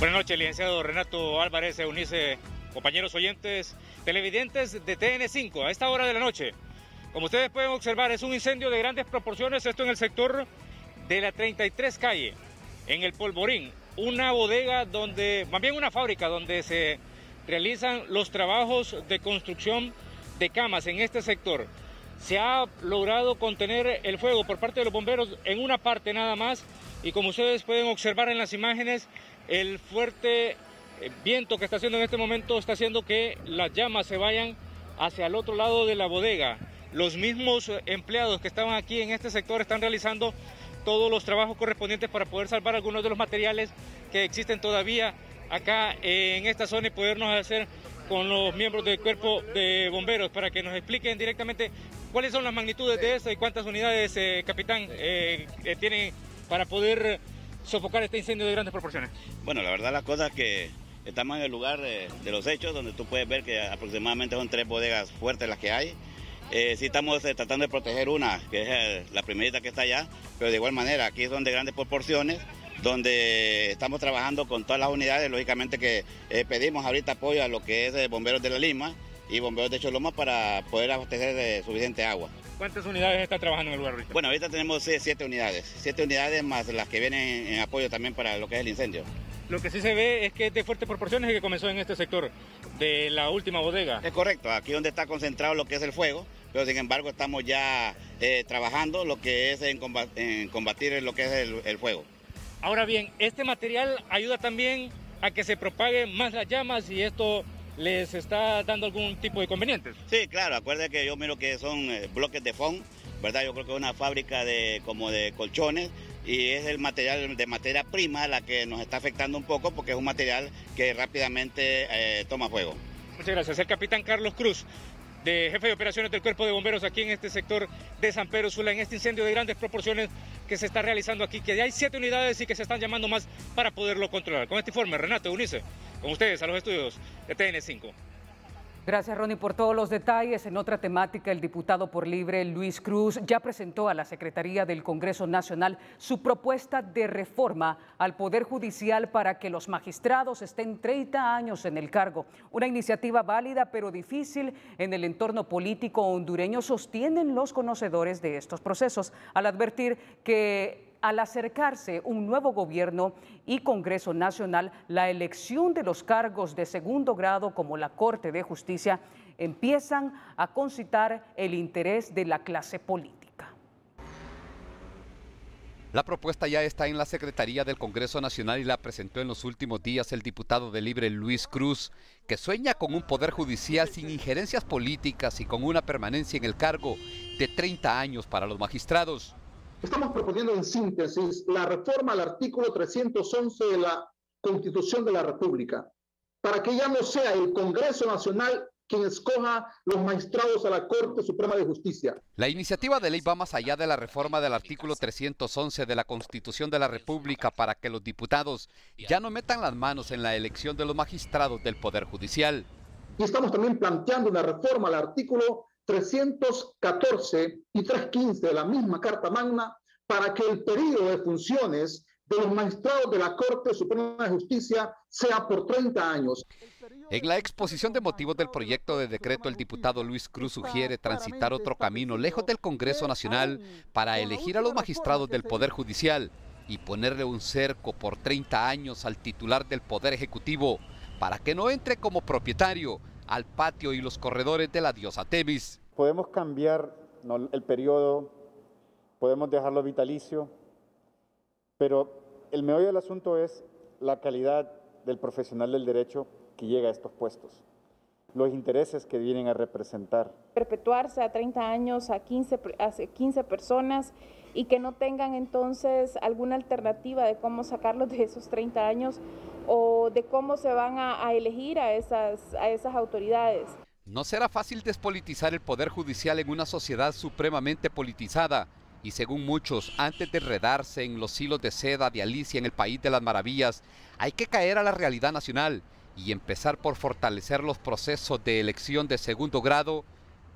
Buenas noches, licenciado Renato Álvarez, Eunice, compañeros oyentes, televidentes de TN5, a esta hora de la noche. Como ustedes pueden observar, es un incendio de grandes proporciones, esto en el sector de la 33 calle, en el Polvorín, una bodega donde, más bien una fábrica donde se realizan los trabajos de construcción de camas en este sector. Se ha logrado contener el fuego por parte de los bomberos en una parte nada más y como ustedes pueden observar en las imágenes, el fuerte eh, viento que está haciendo en este momento está haciendo que las llamas se vayan hacia el otro lado de la bodega. Los mismos eh, empleados que estaban aquí en este sector están realizando todos los trabajos correspondientes para poder salvar algunos de los materiales que existen todavía acá eh, en esta zona y podernos hacer con los miembros del cuerpo de bomberos para que nos expliquen directamente cuáles son las magnitudes de esto y cuántas unidades, capitán, tienen para poder sofocar este incendio de grandes proporciones?
Bueno, la verdad cosa es que estamos en el lugar eh, de, los hechos, donde tú puedes ver que aproximadamente son tres bodegas fuertes las que hay. Eh, sí estamos eh, tratando de proteger una, que es eh, la primerita que está allá, pero de igual manera aquí son de grandes proporciones, donde estamos trabajando con todas las unidades, lógicamente que pedimos ahorita apoyo a lo que es bomberos de la Lima y bomberos de Choloma para poder abastecer de suficiente agua. ¿Cuántas unidades está trabajando en el lugar Bueno, ahorita tenemos eh, siete unidades, siete unidades más las que vienen en apoyo también para lo que es el incendio. Lo que sí se
ve es que es de fuertes proporciones y que comenzó en este sector
de la última bodega. Es correcto, aquí donde está concentrado lo que es el fuego, pero sin embargo estamos ya eh, trabajando lo que es en, combatir lo que es el, fuego.
Ahora bien, este material ayuda también a que se propague más las llamas y esto les está dando algún tipo de inconvenientes.
Sí, claro, acuérdense que yo miro que son eh, bloques de fondo, ¿verdad? Yo creo que es una fábrica de como de colchones y es el material de materia prima la que nos está afectando un poco porque es un material que rápidamente eh, toma fuego.
Muchas gracias. El capitán Carlos Cruz, de jefe de operaciones del Cuerpo de Bomberos aquí en este sector de San Pedro Sula, en este incendio de grandes proporciones que se está realizando aquí, que ya hay siete unidades y que se están llamando más para poderlo controlar. Con este informe, Renato uníse con ustedes a los estudios de TN5.
Gracias, Ronnie, por todos los detalles. En otra temática, el diputado por libre Luis Cruz ya presentó a la Secretaría del Congreso Nacional su propuesta de reforma al Poder Judicial para que los magistrados estén 30 años en el cargo. Una iniciativa válida pero difícil en el entorno político hondureño, sostienen los conocedores de estos procesos, al advertir que al acercarse un nuevo gobierno y Congreso Nacional, la elección de los cargos de segundo grado como la Corte de Justicia empiezan a concitar el interés de la clase política.
La propuesta ya está en la Secretaría del Congreso Nacional y la presentó en los últimos días el diputado de Libre Luis Cruz, que sueña con un poder judicial sin injerencias políticas y con una permanencia en el cargo de 30 años para los magistrados. Estamos
proponiendo en síntesis la reforma al artículo 311 de la Constitución de la República, para que ya no sea el Congreso Nacional quien escoja los magistrados a la Corte Suprema de Justicia.
La iniciativa de ley va más allá de la reforma del artículo 311 de la Constitución de la República para que los diputados ya no metan las manos en la elección de los magistrados del Poder Judicial.
Y estamos también planteando una reforma al artículo 314 y 315 de la misma Carta Magna para que el periodo de funciones de los magistrados de la Corte Suprema de Justicia
sea por 30 años. En la exposición de motivos del proyecto de decreto, el diputado Luis Cruz sugiere transitar otro camino lejos del Congreso Nacional para elegir a los magistrados del Poder Judicial y ponerle un cerco por 30 años al titular del Poder Ejecutivo para que no entre como propietario, al patio y los corredores de la diosa Tevis.
Podemos cambiar el periodo, podemos dejarlo vitalicio, pero el meollo del asunto es la calidad del profesional del derecho que llega a estos puestos, los intereses que vienen a representar.
Perpetuarse a 30 años a 15, 15 personas y que no tengan entonces alguna alternativa de cómo sacarlos de esos 30 años o de cómo se van a, elegir a esas, a esas autoridades.
No será fácil despolitizar el Poder Judicial en una sociedad supremamente politizada. Y según muchos, antes de enredarse en los hilos de seda de Alicia en el País de las Maravillas, hay que caer a la realidad nacional y empezar por fortalecer los procesos de elección de segundo grado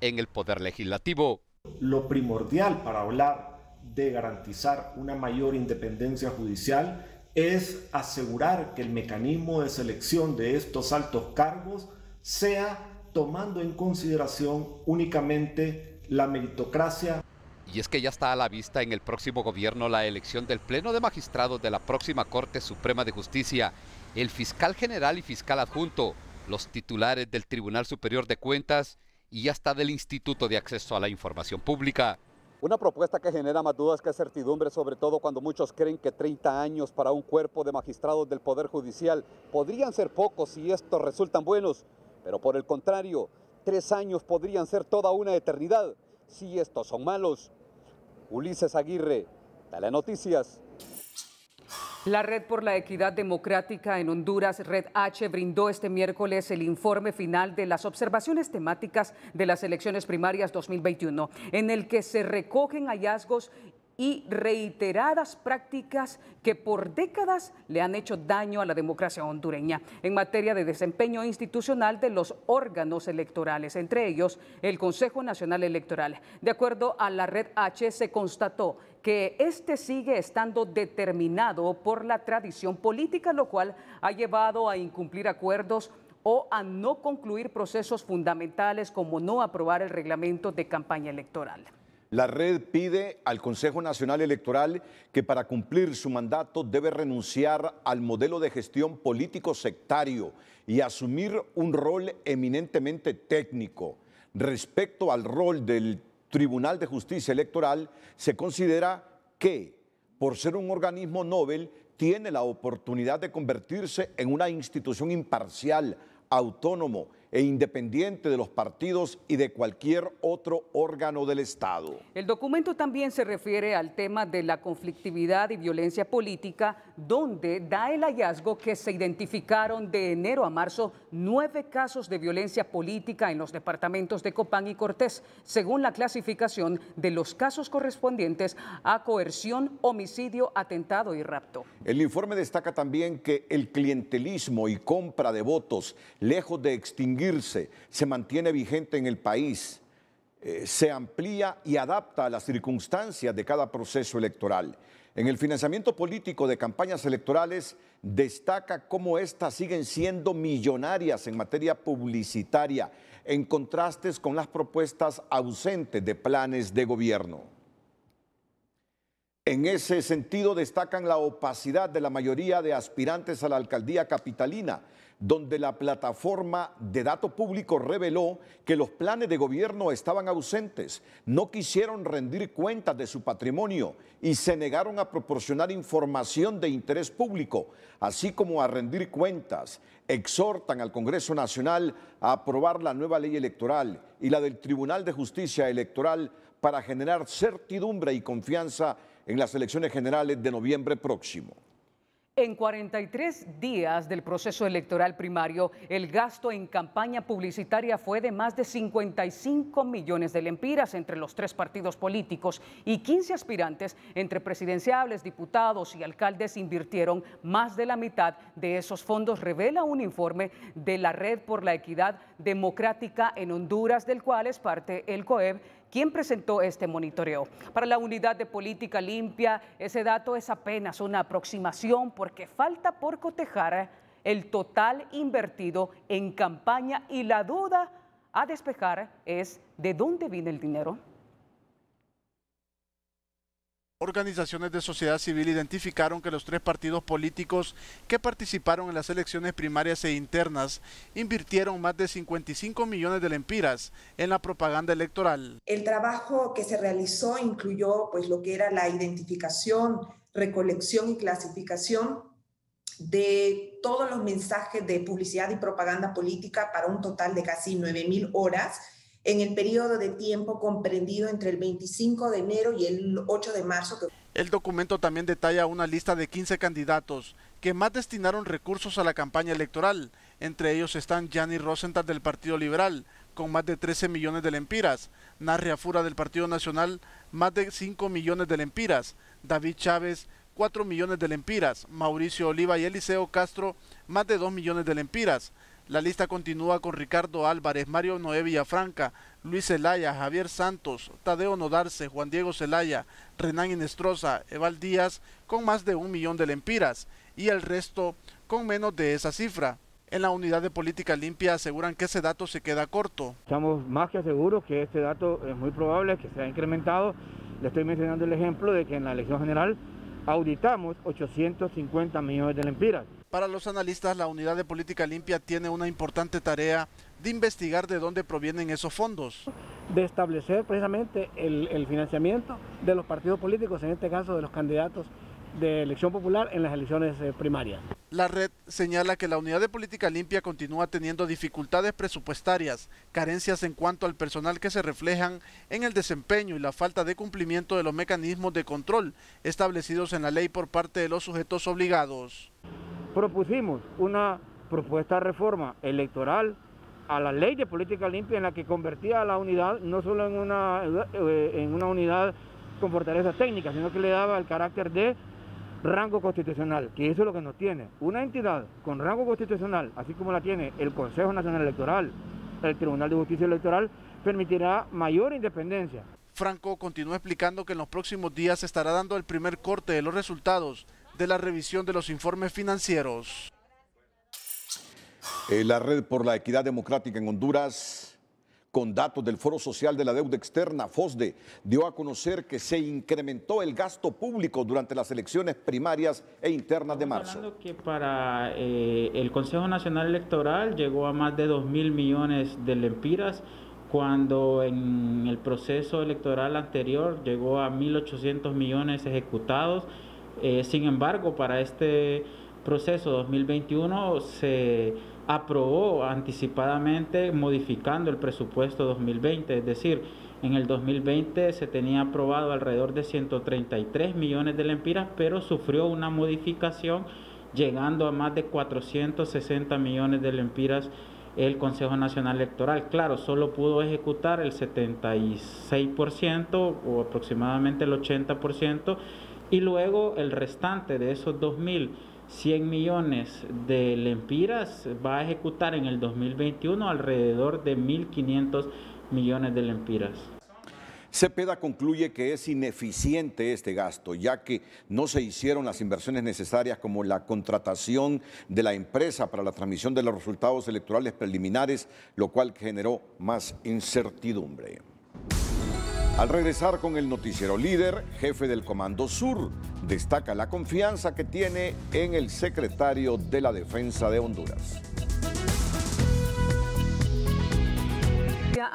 en el Poder Legislativo.
Lo primordial para hablar de
garantizar
una mayor independencia judicial es asegurar que el mecanismo de selección de estos altos cargos sea tomando en consideración únicamente
la meritocracia. Y es que ya está a la vista en el próximo gobierno la elección del Pleno de Magistrados de la próxima Corte Suprema de Justicia, el fiscal general y fiscal adjunto, los titulares del Tribunal Superior de Cuentas y hasta del Instituto de Acceso a la Información Pública. Una propuesta que genera más dudas que certidumbre, sobre todo cuando muchos creen que 30 años para un cuerpo de magistrados del Poder Judicial podrían ser pocos si estos resultan buenos, pero por el contrario, tres años podrían ser toda una eternidad si estos son malos. Ulises Aguirre, Telenoticias.
La Red por la Equidad Democrática en Honduras, Red H, brindó este miércoles el informe final de las observaciones temáticas de las elecciones primarias 2021, en el que se recogen hallazgos y reiteradas prácticas que por décadas le han hecho daño a la democracia hondureña en materia de desempeño institucional de los órganos electorales, entre ellos el Consejo Nacional Electoral. De acuerdo a la Red H, se constató que este sigue estando determinado por la tradición política, lo cual ha llevado a incumplir acuerdos o a no concluir procesos fundamentales como no aprobar el reglamento de campaña electoral.
La red pide al Consejo Nacional Electoral que para cumplir su mandato debe renunciar al modelo de gestión político sectario y asumir un rol eminentemente técnico. Respecto al rol del Tribunal de Justicia Electoral, se considera que, por ser un organismo Nobel, tiene la oportunidad de convertirse en una institución imparcial, autónomo e independiente de los partidos y de cualquier otro órgano del Estado.
El documento también se refiere al tema de la conflictividad y violencia política donde da el hallazgo que se identificaron de enero a marzo nueve casos de violencia política en los departamentos de Copán y Cortés, según la clasificación de los casos correspondientes a coerción, homicidio, atentado y rapto.
El informe destaca también que el clientelismo y compra de votos, lejos de extinguirse, se mantiene vigente en el país. Eh, se amplía y adapta a las circunstancias de cada proceso electoral. En el financiamiento político de campañas electorales destaca cómo éstas siguen siendo millonarias en materia publicitaria, en contrastes con las propuestas ausentes de planes de gobierno. En ese sentido destacan la opacidad de la mayoría de aspirantes a la alcaldía capitalina, donde la plataforma de dato público reveló que los planes de gobierno estaban ausentes, no quisieron rendir cuentas de su patrimonio y se negaron a proporcionar información de interés público, así como a rendir cuentas. Exhortan al Congreso Nacional a aprobar la nueva ley electoral y la del Tribunal de Justicia Electoral para generar certidumbre y confianza en las elecciones generales de noviembre próximo.
En 43 días del proceso electoral primario, el gasto en campaña publicitaria fue de más de 55 millones de lempiras entre los tres partidos políticos y 15 aspirantes entre presidenciables, diputados y alcaldes invirtieron más de la mitad de esos fondos, revela un informe de la Red por la Equidad Democrática en Honduras, del cual es parte el COEB ¿Quién presentó este monitoreo. Para la unidad de política limpia, ese dato es apenas una aproximación porque falta por cotejar el total invertido en campaña y la duda a despejar es de dónde viene el dinero.
Organizaciones de sociedad civil identificaron que los tres partidos políticos que participaron en las elecciones primarias e internas invirtieron más de 55 millones de lempiras en la propaganda electoral.
El trabajo que se realizó incluyó pues lo que era la identificación, recolección y clasificación de todos los mensajes de publicidad y propaganda política para un total de casi 9000 horas en el periodo de tiempo comprendido entre el 25 de enero y el 8 de marzo. El
documento también detalla una lista de 15 candidatos que más destinaron recursos a la campaña electoral. Entre ellos están Gianni Rosenthal del Partido Liberal, con más de 13 millones de lempiras, Narria Fura del Partido Nacional, más de 5 millones de lempiras, David Chávez, 4 millones de lempiras, Mauricio Oliva y Eliseo Castro, más de 2 millones de lempiras, la lista continúa con Ricardo Álvarez, Mario Noé Villafranca, Luis Zelaya, Javier Santos, Tadeo Nodarse, Juan Diego Zelaya, Renán Inestrosa, Eval Díaz, con más de un millón de lempiras, y el resto con menos de esa cifra. En la unidad de política limpia aseguran que ese dato se queda corto.
Estamos más que seguros
que este dato es muy probable que sea incrementado. Le estoy mencionando el ejemplo de que en la elección general auditamos 850 millones de lempiras. Para los analistas, la Unidad de Política Limpia tiene una importante tarea de investigar de dónde provienen esos fondos.
De establecer precisamente el, financiamiento de los partidos políticos, en este caso de los candidatos de elección popular en las elecciones eh, primarias.
La red señala que la Unidad de Política Limpia continúa teniendo dificultades presupuestarias, carencias en cuanto al personal que se reflejan en el desempeño y la falta de cumplimiento de los mecanismos de control establecidos en la ley por parte de los sujetos obligados. Propusimos una propuesta de reforma electoral a la ley de política limpia en la que convertía a la unidad no solo en una, eh, en una unidad con fortaleza técnica, sino que le daba el carácter de rango constitucional, que eso es lo que nos tiene. Una entidad con rango constitucional, así como la tiene el Consejo Nacional Electoral, el Tribunal de Justicia Electoral, permitirá mayor independencia. Franco continúa explicando que en los próximos días se estará dando el primer corte de los resultados de la revisión de los informes financieros.
Eh, la Red por la Equidad Democrática en Honduras con datos del Foro Social de la Deuda Externa, FOSDE, dio a conocer que se incrementó el gasto público durante las elecciones primarias e internas de marzo.
que para eh, el Consejo Nacional Electoral llegó a más de 2 mil millones de lempiras, cuando en el proceso electoral anterior llegó a 1.800 millones ejecutados. Eh, sin embargo, para este proceso 2021 se aprobó anticipadamente modificando el presupuesto 2020, es decir, en el 2020 se tenía aprobado alrededor de 133 millones de lempiras, pero sufrió una modificación llegando a más de 460 millones de lempiras el Consejo Nacional Electoral. Claro, solo pudo ejecutar el 76% o aproximadamente el 80% y luego el restante de esos 2000 100 millones de lempiras, va a ejecutar en el 2021 alrededor de 1.500 millones de lempiras.
Cepeda concluye que es ineficiente este gasto, ya que no se hicieron las inversiones necesarias como la contratación de la empresa para la transmisión de los resultados electorales preliminares, lo cual generó más incertidumbre. Al regresar con el noticiero líder, jefe del Comando Sur, destaca la confianza que tiene en el secretario de la Defensa de Honduras.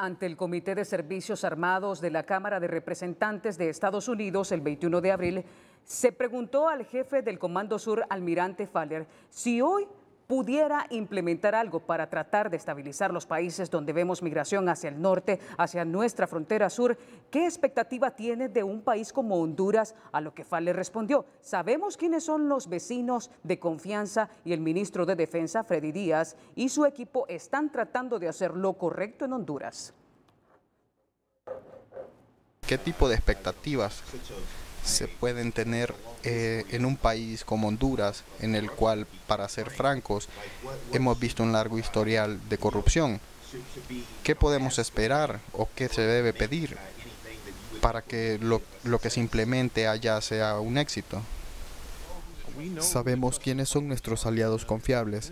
ante el Comité de Servicios Armados de la Cámara de Representantes de Estados Unidos el 21 de abril, se preguntó al jefe del Comando Sur, almirante Faller, si hoy pudiera implementar algo para tratar de estabilizar los países donde vemos migración hacia el norte, hacia nuestra frontera sur, ¿qué expectativa tiene de un país como Honduras? A lo que Fale respondió, sabemos quiénes son los vecinos de confianza y el ministro de Defensa, Freddy Díaz, y su equipo están tratando de hacer lo correcto en Honduras.
¿Qué tipo de expectativas se pueden tener eh, en un país como Honduras, en el cual, para ser francos, hemos visto un largo historial de corrupción. ¿Qué podemos esperar o qué se debe pedir para que lo, lo que simplemente haya allá sea un éxito?
Sabemos
quiénes son nuestros aliados confiables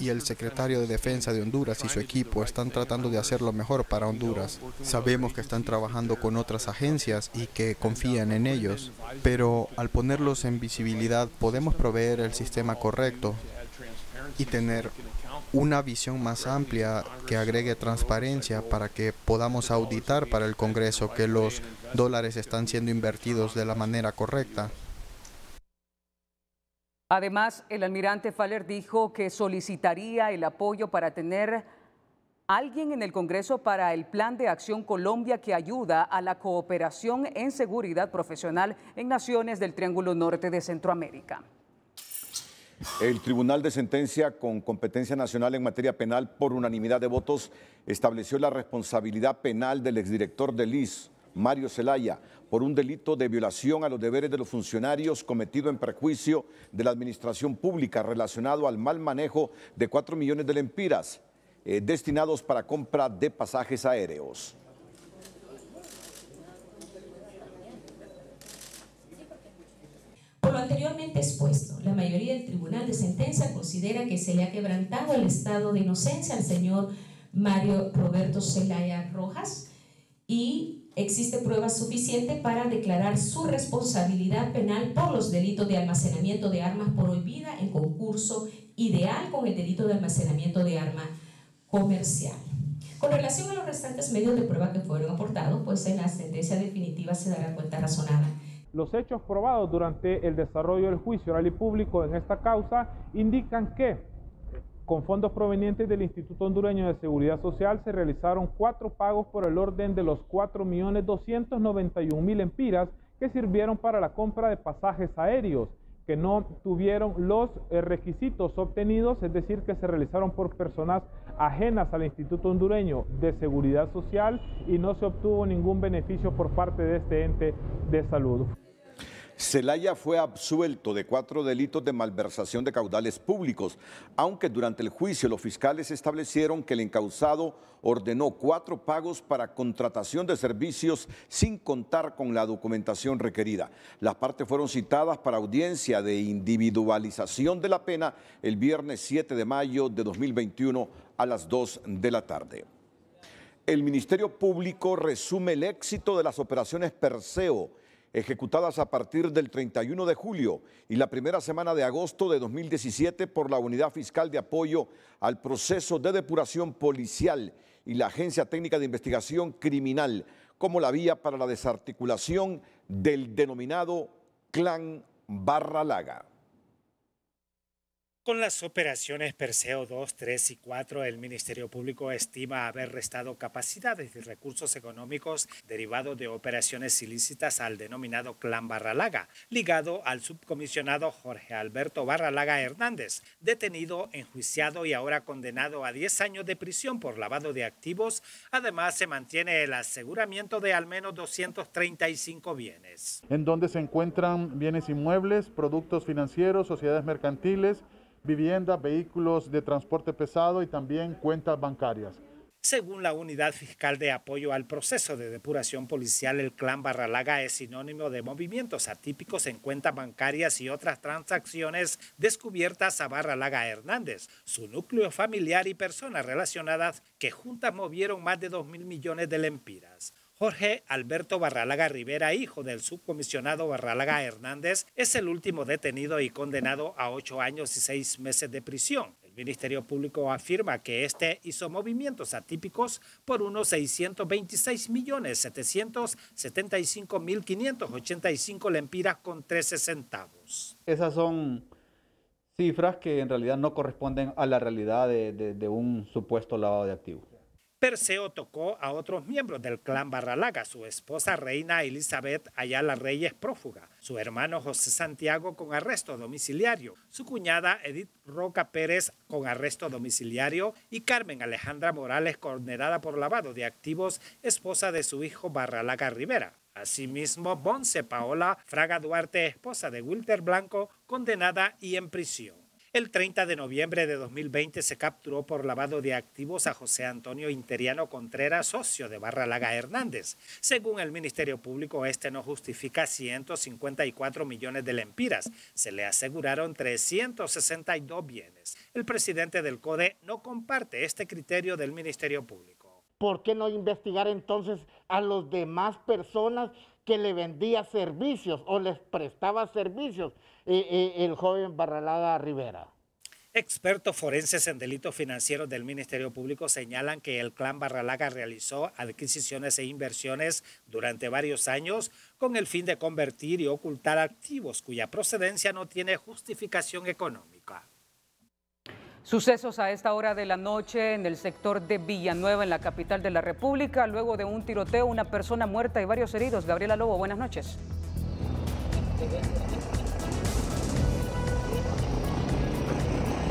y el secretario de Defensa de Honduras y su equipo están tratando de hacer lo mejor para Honduras. Sabemos que están trabajando con otras agencias y que confían en ellos, pero al ponerlos en visibilidad podemos proveer el sistema correcto y tener una visión más amplia que agregue transparencia para que podamos auditar para el Congreso que los dólares están siendo invertidos de la manera correcta.
Además, el almirante Faller dijo que solicitaría el apoyo para tener alguien en el Congreso para el Plan de Acción Colombia que ayuda a la cooperación en seguridad profesional en naciones del Triángulo Norte de Centroamérica.
El Tribunal de Sentencia con competencia nacional en materia penal por unanimidad de votos estableció la responsabilidad penal del exdirector de LIS, Mario Zelaya, por un delito de violación a los deberes de los funcionarios cometido en perjuicio de la administración pública relacionado al mal manejo de 4 millones de lempiras eh, destinados para compra de pasajes aéreos.
Por lo anteriormente expuesto, la mayoría del tribunal de sentencia considera que se le ha quebrantado el estado de inocencia al señor Mario Roberto Celaya Rojas y existe prueba suficiente para declarar su responsabilidad penal por los delitos de almacenamiento de armas prohibida en concurso ideal con el delito de almacenamiento de arma comercial. Con relación a los restantes medios de prueba que fueron aportados, pues en la sentencia definitiva se dará cuenta razonada.
Los hechos probados durante el desarrollo del juicio oral y público en esta causa indican que con fondos provenientes del Instituto Hondureño de Seguridad Social se realizaron cuatro pagos por el orden de los 4.291.000 empiras que sirvieron para la compra de pasajes aéreos que no tuvieron los eh, requisitos obtenidos, es decir, que se realizaron por personas ajenas al Instituto Hondureño de Seguridad Social y no se obtuvo ningún beneficio por parte de este ente de salud.
Celaya fue absuelto de cuatro delitos de malversación de caudales públicos, aunque durante el juicio los fiscales establecieron que el encausado ordenó cuatro pagos para contratación de servicios sin contar con la documentación requerida. Las partes fueron citadas para audiencia de individualización de la pena el viernes 7 de mayo de 2021 a las 2 de la tarde. El Ministerio Público resume el éxito de las operaciones Perseo ejecutadas a partir del 31 de julio y la primera semana de agosto de 2017 por la Unidad Fiscal de Apoyo al Proceso de Depuración Policial y la Agencia Técnica de Investigación Criminal como la vía para la desarticulación del denominado Clan Barralaga.
Con las operaciones Perseo 2, 3 y 4, el Ministerio Público estima haber restado capacidades y recursos económicos derivados de operaciones ilícitas al denominado Clan Barralaga, ligado al subcomisionado Jorge Alberto Barralaga Hernández, detenido, enjuiciado y ahora condenado a 10 años de prisión por lavado de activos. Además, se mantiene el aseguramiento de al menos 235 bienes.
En donde se encuentran bienes inmuebles, productos financieros, sociedades mercantiles, vivienda, vehículos de transporte pesado y también cuentas bancarias.
Según la Unidad Fiscal de Apoyo al Proceso de Depuración Policial, el clan Barralaga es sinónimo de movimientos atípicos en cuentas bancarias y otras transacciones descubiertas a Barralaga Hernández, su núcleo familiar y personas relacionadas que juntas movieron más de 2 mil millones de lempiras. Jorge Alberto Barralaga Rivera, hijo del subcomisionado Barralaga Hernández, es el último detenido y condenado a ocho años y seis meses de prisión. El Ministerio Público afirma que este hizo movimientos atípicos por unos 626.775.585 lempiras con 13 centavos.
Esas son cifras que en realidad no corresponden a la realidad
de, de un supuesto lavado de activos.
Perseo tocó a otros miembros del clan Barralaga, su esposa reina Elizabeth Ayala Reyes prófuga, su hermano José Santiago con arresto domiciliario, su cuñada Edith Roca Pérez con arresto domiciliario y Carmen Alejandra Morales condenada por lavado de activos, esposa de su hijo Barralaga Rivera. Asimismo, Bonce Paola Fraga Duarte, esposa de Wilter Blanco, condenada y en prisión. El 30 de noviembre de 2020 se capturó por lavado de activos a José Antonio Interiano Contreras, socio de Barralaga Hernández. Según el Ministerio Público, este no justifica 154 millones de lempiras. Se le aseguraron 362 bienes. El presidente del CODE no comparte este criterio del Ministerio Público. ¿Por qué no investigar entonces
a las demás personas que le vendía servicios o les prestaba servicios eh, eh, el joven Barralada Rivera.
Expertos forenses en delitos financieros del Ministerio Público señalan que el clan Barralaga realizó adquisiciones e inversiones durante varios años con el fin de convertir y ocultar activos cuya procedencia no tiene justificación económica. Sucesos a
esta hora de la noche en el sector de Villanueva, en la capital de la República. Luego de un tiroteo, una persona muerta y varios heridos. Gabriela Lobo, buenas noches.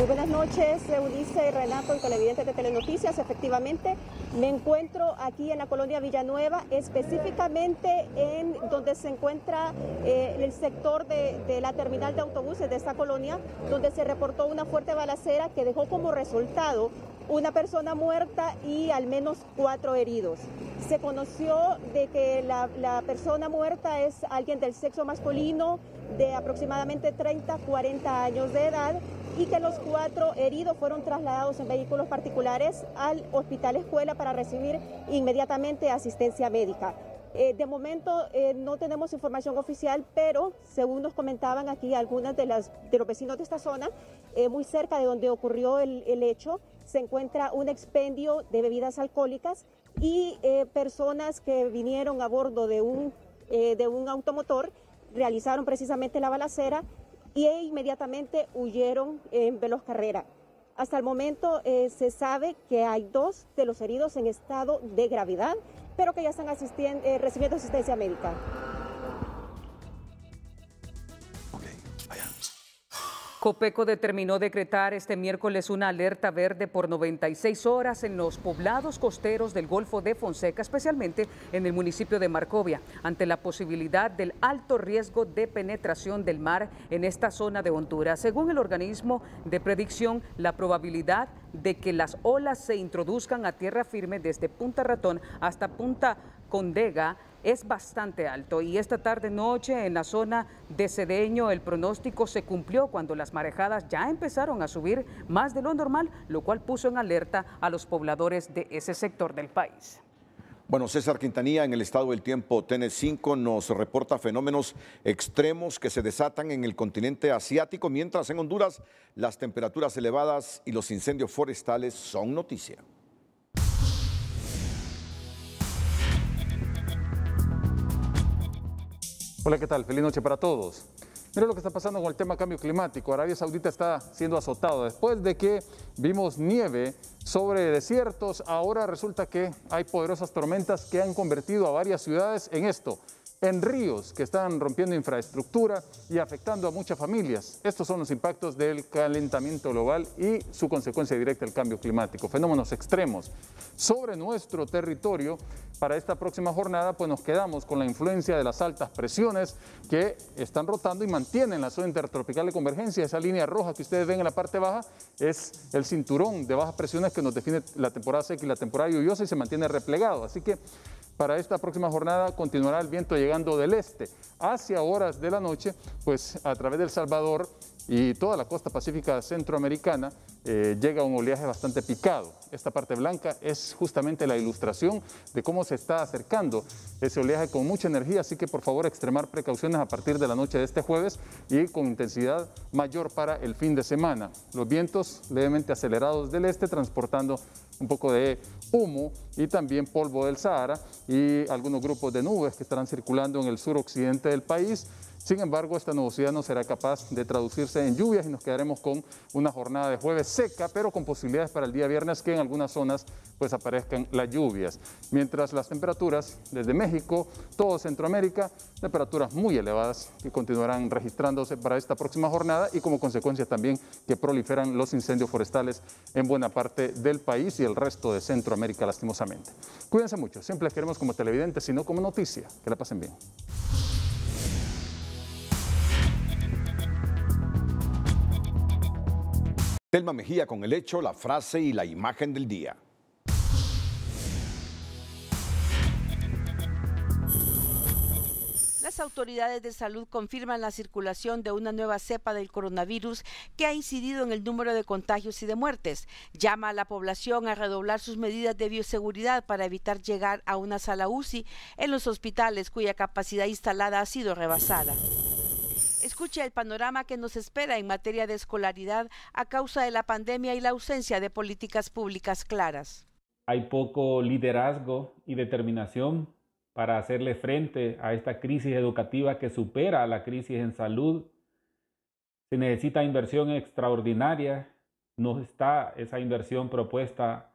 buenas noches, Eunice y Renato, y televidentes de Telenoticias. Efectivamente, me encuentro aquí en la colonia Villanueva, específicamente en donde se encuentra eh, el sector de, la terminal de autobuses de esta colonia, donde se reportó una fuerte balacera que dejó como resultado una persona muerta y al menos cuatro heridos. Se conoció de que la, la persona muerta es alguien del sexo masculino de aproximadamente 30, 40 años de edad y que los cuatro heridos fueron trasladados en vehículos particulares al hospital escuela para recibir inmediatamente asistencia médica. Eh, de momento eh, no tenemos información oficial, pero según nos comentaban aquí algunas de las de los vecinos de esta zona, eh, muy cerca de donde ocurrió el, el, hecho, se encuentra un expendio de bebidas alcohólicas y personas que vinieron a bordo de un, de un automotor realizaron precisamente la balacera y e inmediatamente huyeron en veloz carrera. Hasta el momento eh, se sabe que hay dos de los heridos en estado de gravedad, pero que ya están eh, recibiendo asistencia médica.
Copeco determinó decretar este miércoles una alerta verde por 96 horas en los poblados costeros del Golfo de Fonseca, especialmente en el municipio de Marcovia, ante la posibilidad del alto riesgo de penetración del mar en esta zona de Honduras. Según el organismo de predicción, la probabilidad de que las olas se introduzcan a tierra firme desde Punta Ratón hasta Punta Condega es bastante alto y esta tarde noche en la zona de Sedeño el pronóstico se cumplió cuando las marejadas ya empezaron a subir más de lo normal, lo cual puso en alerta a los pobladores de ese sector del país.
Bueno, César Quintanilla en el estado del tiempo TN5 nos reporta fenómenos extremos que se desatan en el continente asiático, mientras en Honduras las temperaturas elevadas y los incendios forestales son noticia.
Hola, ¿qué tal? Feliz noche para todos. Mira lo que está pasando con el tema cambio climático. Arabia Saudita está siendo azotada. Después de que vimos nieve sobre desiertos, ahora resulta que hay poderosas tormentas que han convertido a varias ciudades en esto en ríos que están rompiendo infraestructura y afectando a muchas familias. Estos son los impactos del calentamiento global y su consecuencia directa el cambio climático, fenómenos extremos. Sobre nuestro territorio, para esta próxima jornada, pues nos quedamos con la influencia de las altas presiones que están rotando y mantienen la zona intertropical de convergencia. Esa línea roja que ustedes ven en la parte baja es el cinturón de bajas presiones que nos define la temporada seca y la temporada lluviosa y se mantiene replegado. Así que para esta próxima jornada continuará el viento llegando del este. Hacia horas de la noche, pues a través del Salvador y toda la costa pacífica centroamericana eh, llega un oleaje bastante picado. Esta parte blanca es justamente la ilustración de cómo se está acercando ese oleaje con mucha energía, así que por favor extremar precauciones a partir de la noche de este jueves y con intensidad mayor para el fin de semana. Los vientos levemente acelerados del este transportando un poco de humo y también polvo del Sahara y algunos grupos de nubes que estarán circulando en el sur occidente del país sin embargo, esta nubosidad no será capaz de traducirse en lluvias y nos quedaremos con una jornada de jueves seca, pero con posibilidades para el día viernes que en algunas zonas pues aparezcan las lluvias. Mientras las temperaturas desde México, todo Centroamérica, temperaturas muy elevadas que continuarán registrándose para esta próxima jornada y como consecuencia también que proliferan los incendios forestales en buena parte del país y el resto de Centroamérica lastimosamente. Cuídense mucho, siempre les queremos como televidentes, sino como noticia. Que la pasen bien. Telma Mejía con el hecho, la
frase y la imagen del día.
Las autoridades de salud confirman la circulación de una nueva cepa del coronavirus que ha incidido en el número de contagios y de muertes. Llama a la población a redoblar sus medidas de bioseguridad para evitar llegar a una sala UCI en los hospitales cuya capacidad instalada ha sido rebasada. Escuche el panorama que nos espera en materia de escolaridad a causa de la pandemia y la ausencia de políticas públicas claras.
Hay poco liderazgo y determinación para hacerle frente a esta crisis educativa que supera a la crisis en salud. Se necesita inversión extraordinaria. No está esa inversión propuesta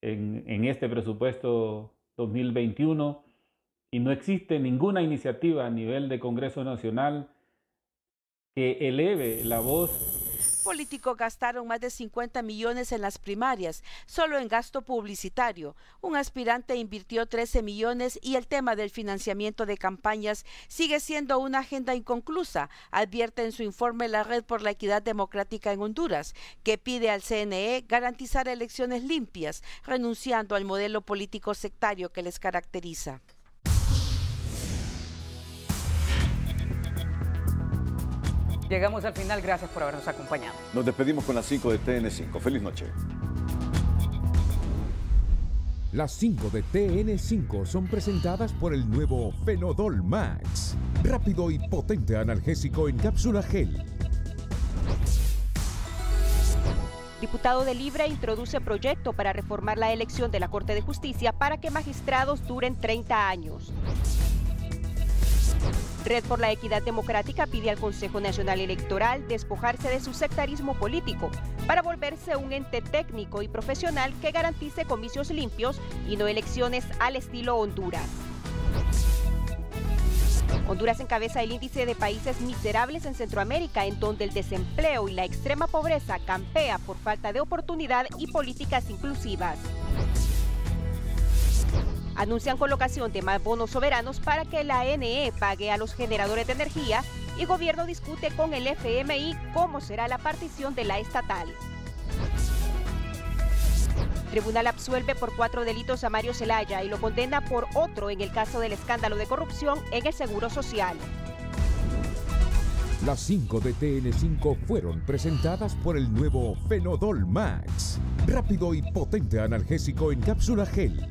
en, en este presupuesto 2021 y no existe ninguna iniciativa a nivel de Congreso Nacional que eleve la voz
políticos gastaron más de 50 millones en las primarias, solo en gasto publicitario. Un aspirante invirtió 13 millones y el tema del financiamiento de campañas sigue siendo una agenda inconclusa, advierte en su informe la Red por la Equidad Democrática en Honduras, que pide al CNE garantizar elecciones limpias, renunciando al modelo político sectario que les caracteriza.
Llegamos al final, gracias por habernos acompañado.
Nos despedimos con las 5 de TN5. Feliz noche.
Las 5 de TN5 son presentadas por el nuevo Fenodol Max, rápido y potente analgésico en cápsula gel.
Diputado de Libre introduce proyecto para reformar la elección de la Corte de Justicia para que magistrados duren 30 años. Red por la Equidad Democrática pide al Consejo Nacional Electoral despojarse de su sectarismo político para volverse un ente técnico y profesional que garantice comicios limpios y no elecciones al estilo Honduras. Honduras encabeza el índice de países miserables en Centroamérica, en donde el desempleo y la extrema pobreza campea por falta de oportunidad y políticas inclusivas anuncian colocación de más bonos soberanos para que la ANE pague a los generadores de energía y gobierno discute con el FMI cómo será la partición de la estatal. Tribunal absuelve por cuatro delitos a Mario Celaya y lo condena por otro en el caso del escándalo de corrupción en el Seguro Social.
Las 5 de TN5 fueron presentadas por el nuevo Fenodol Max, rápido y potente analgésico en cápsula gel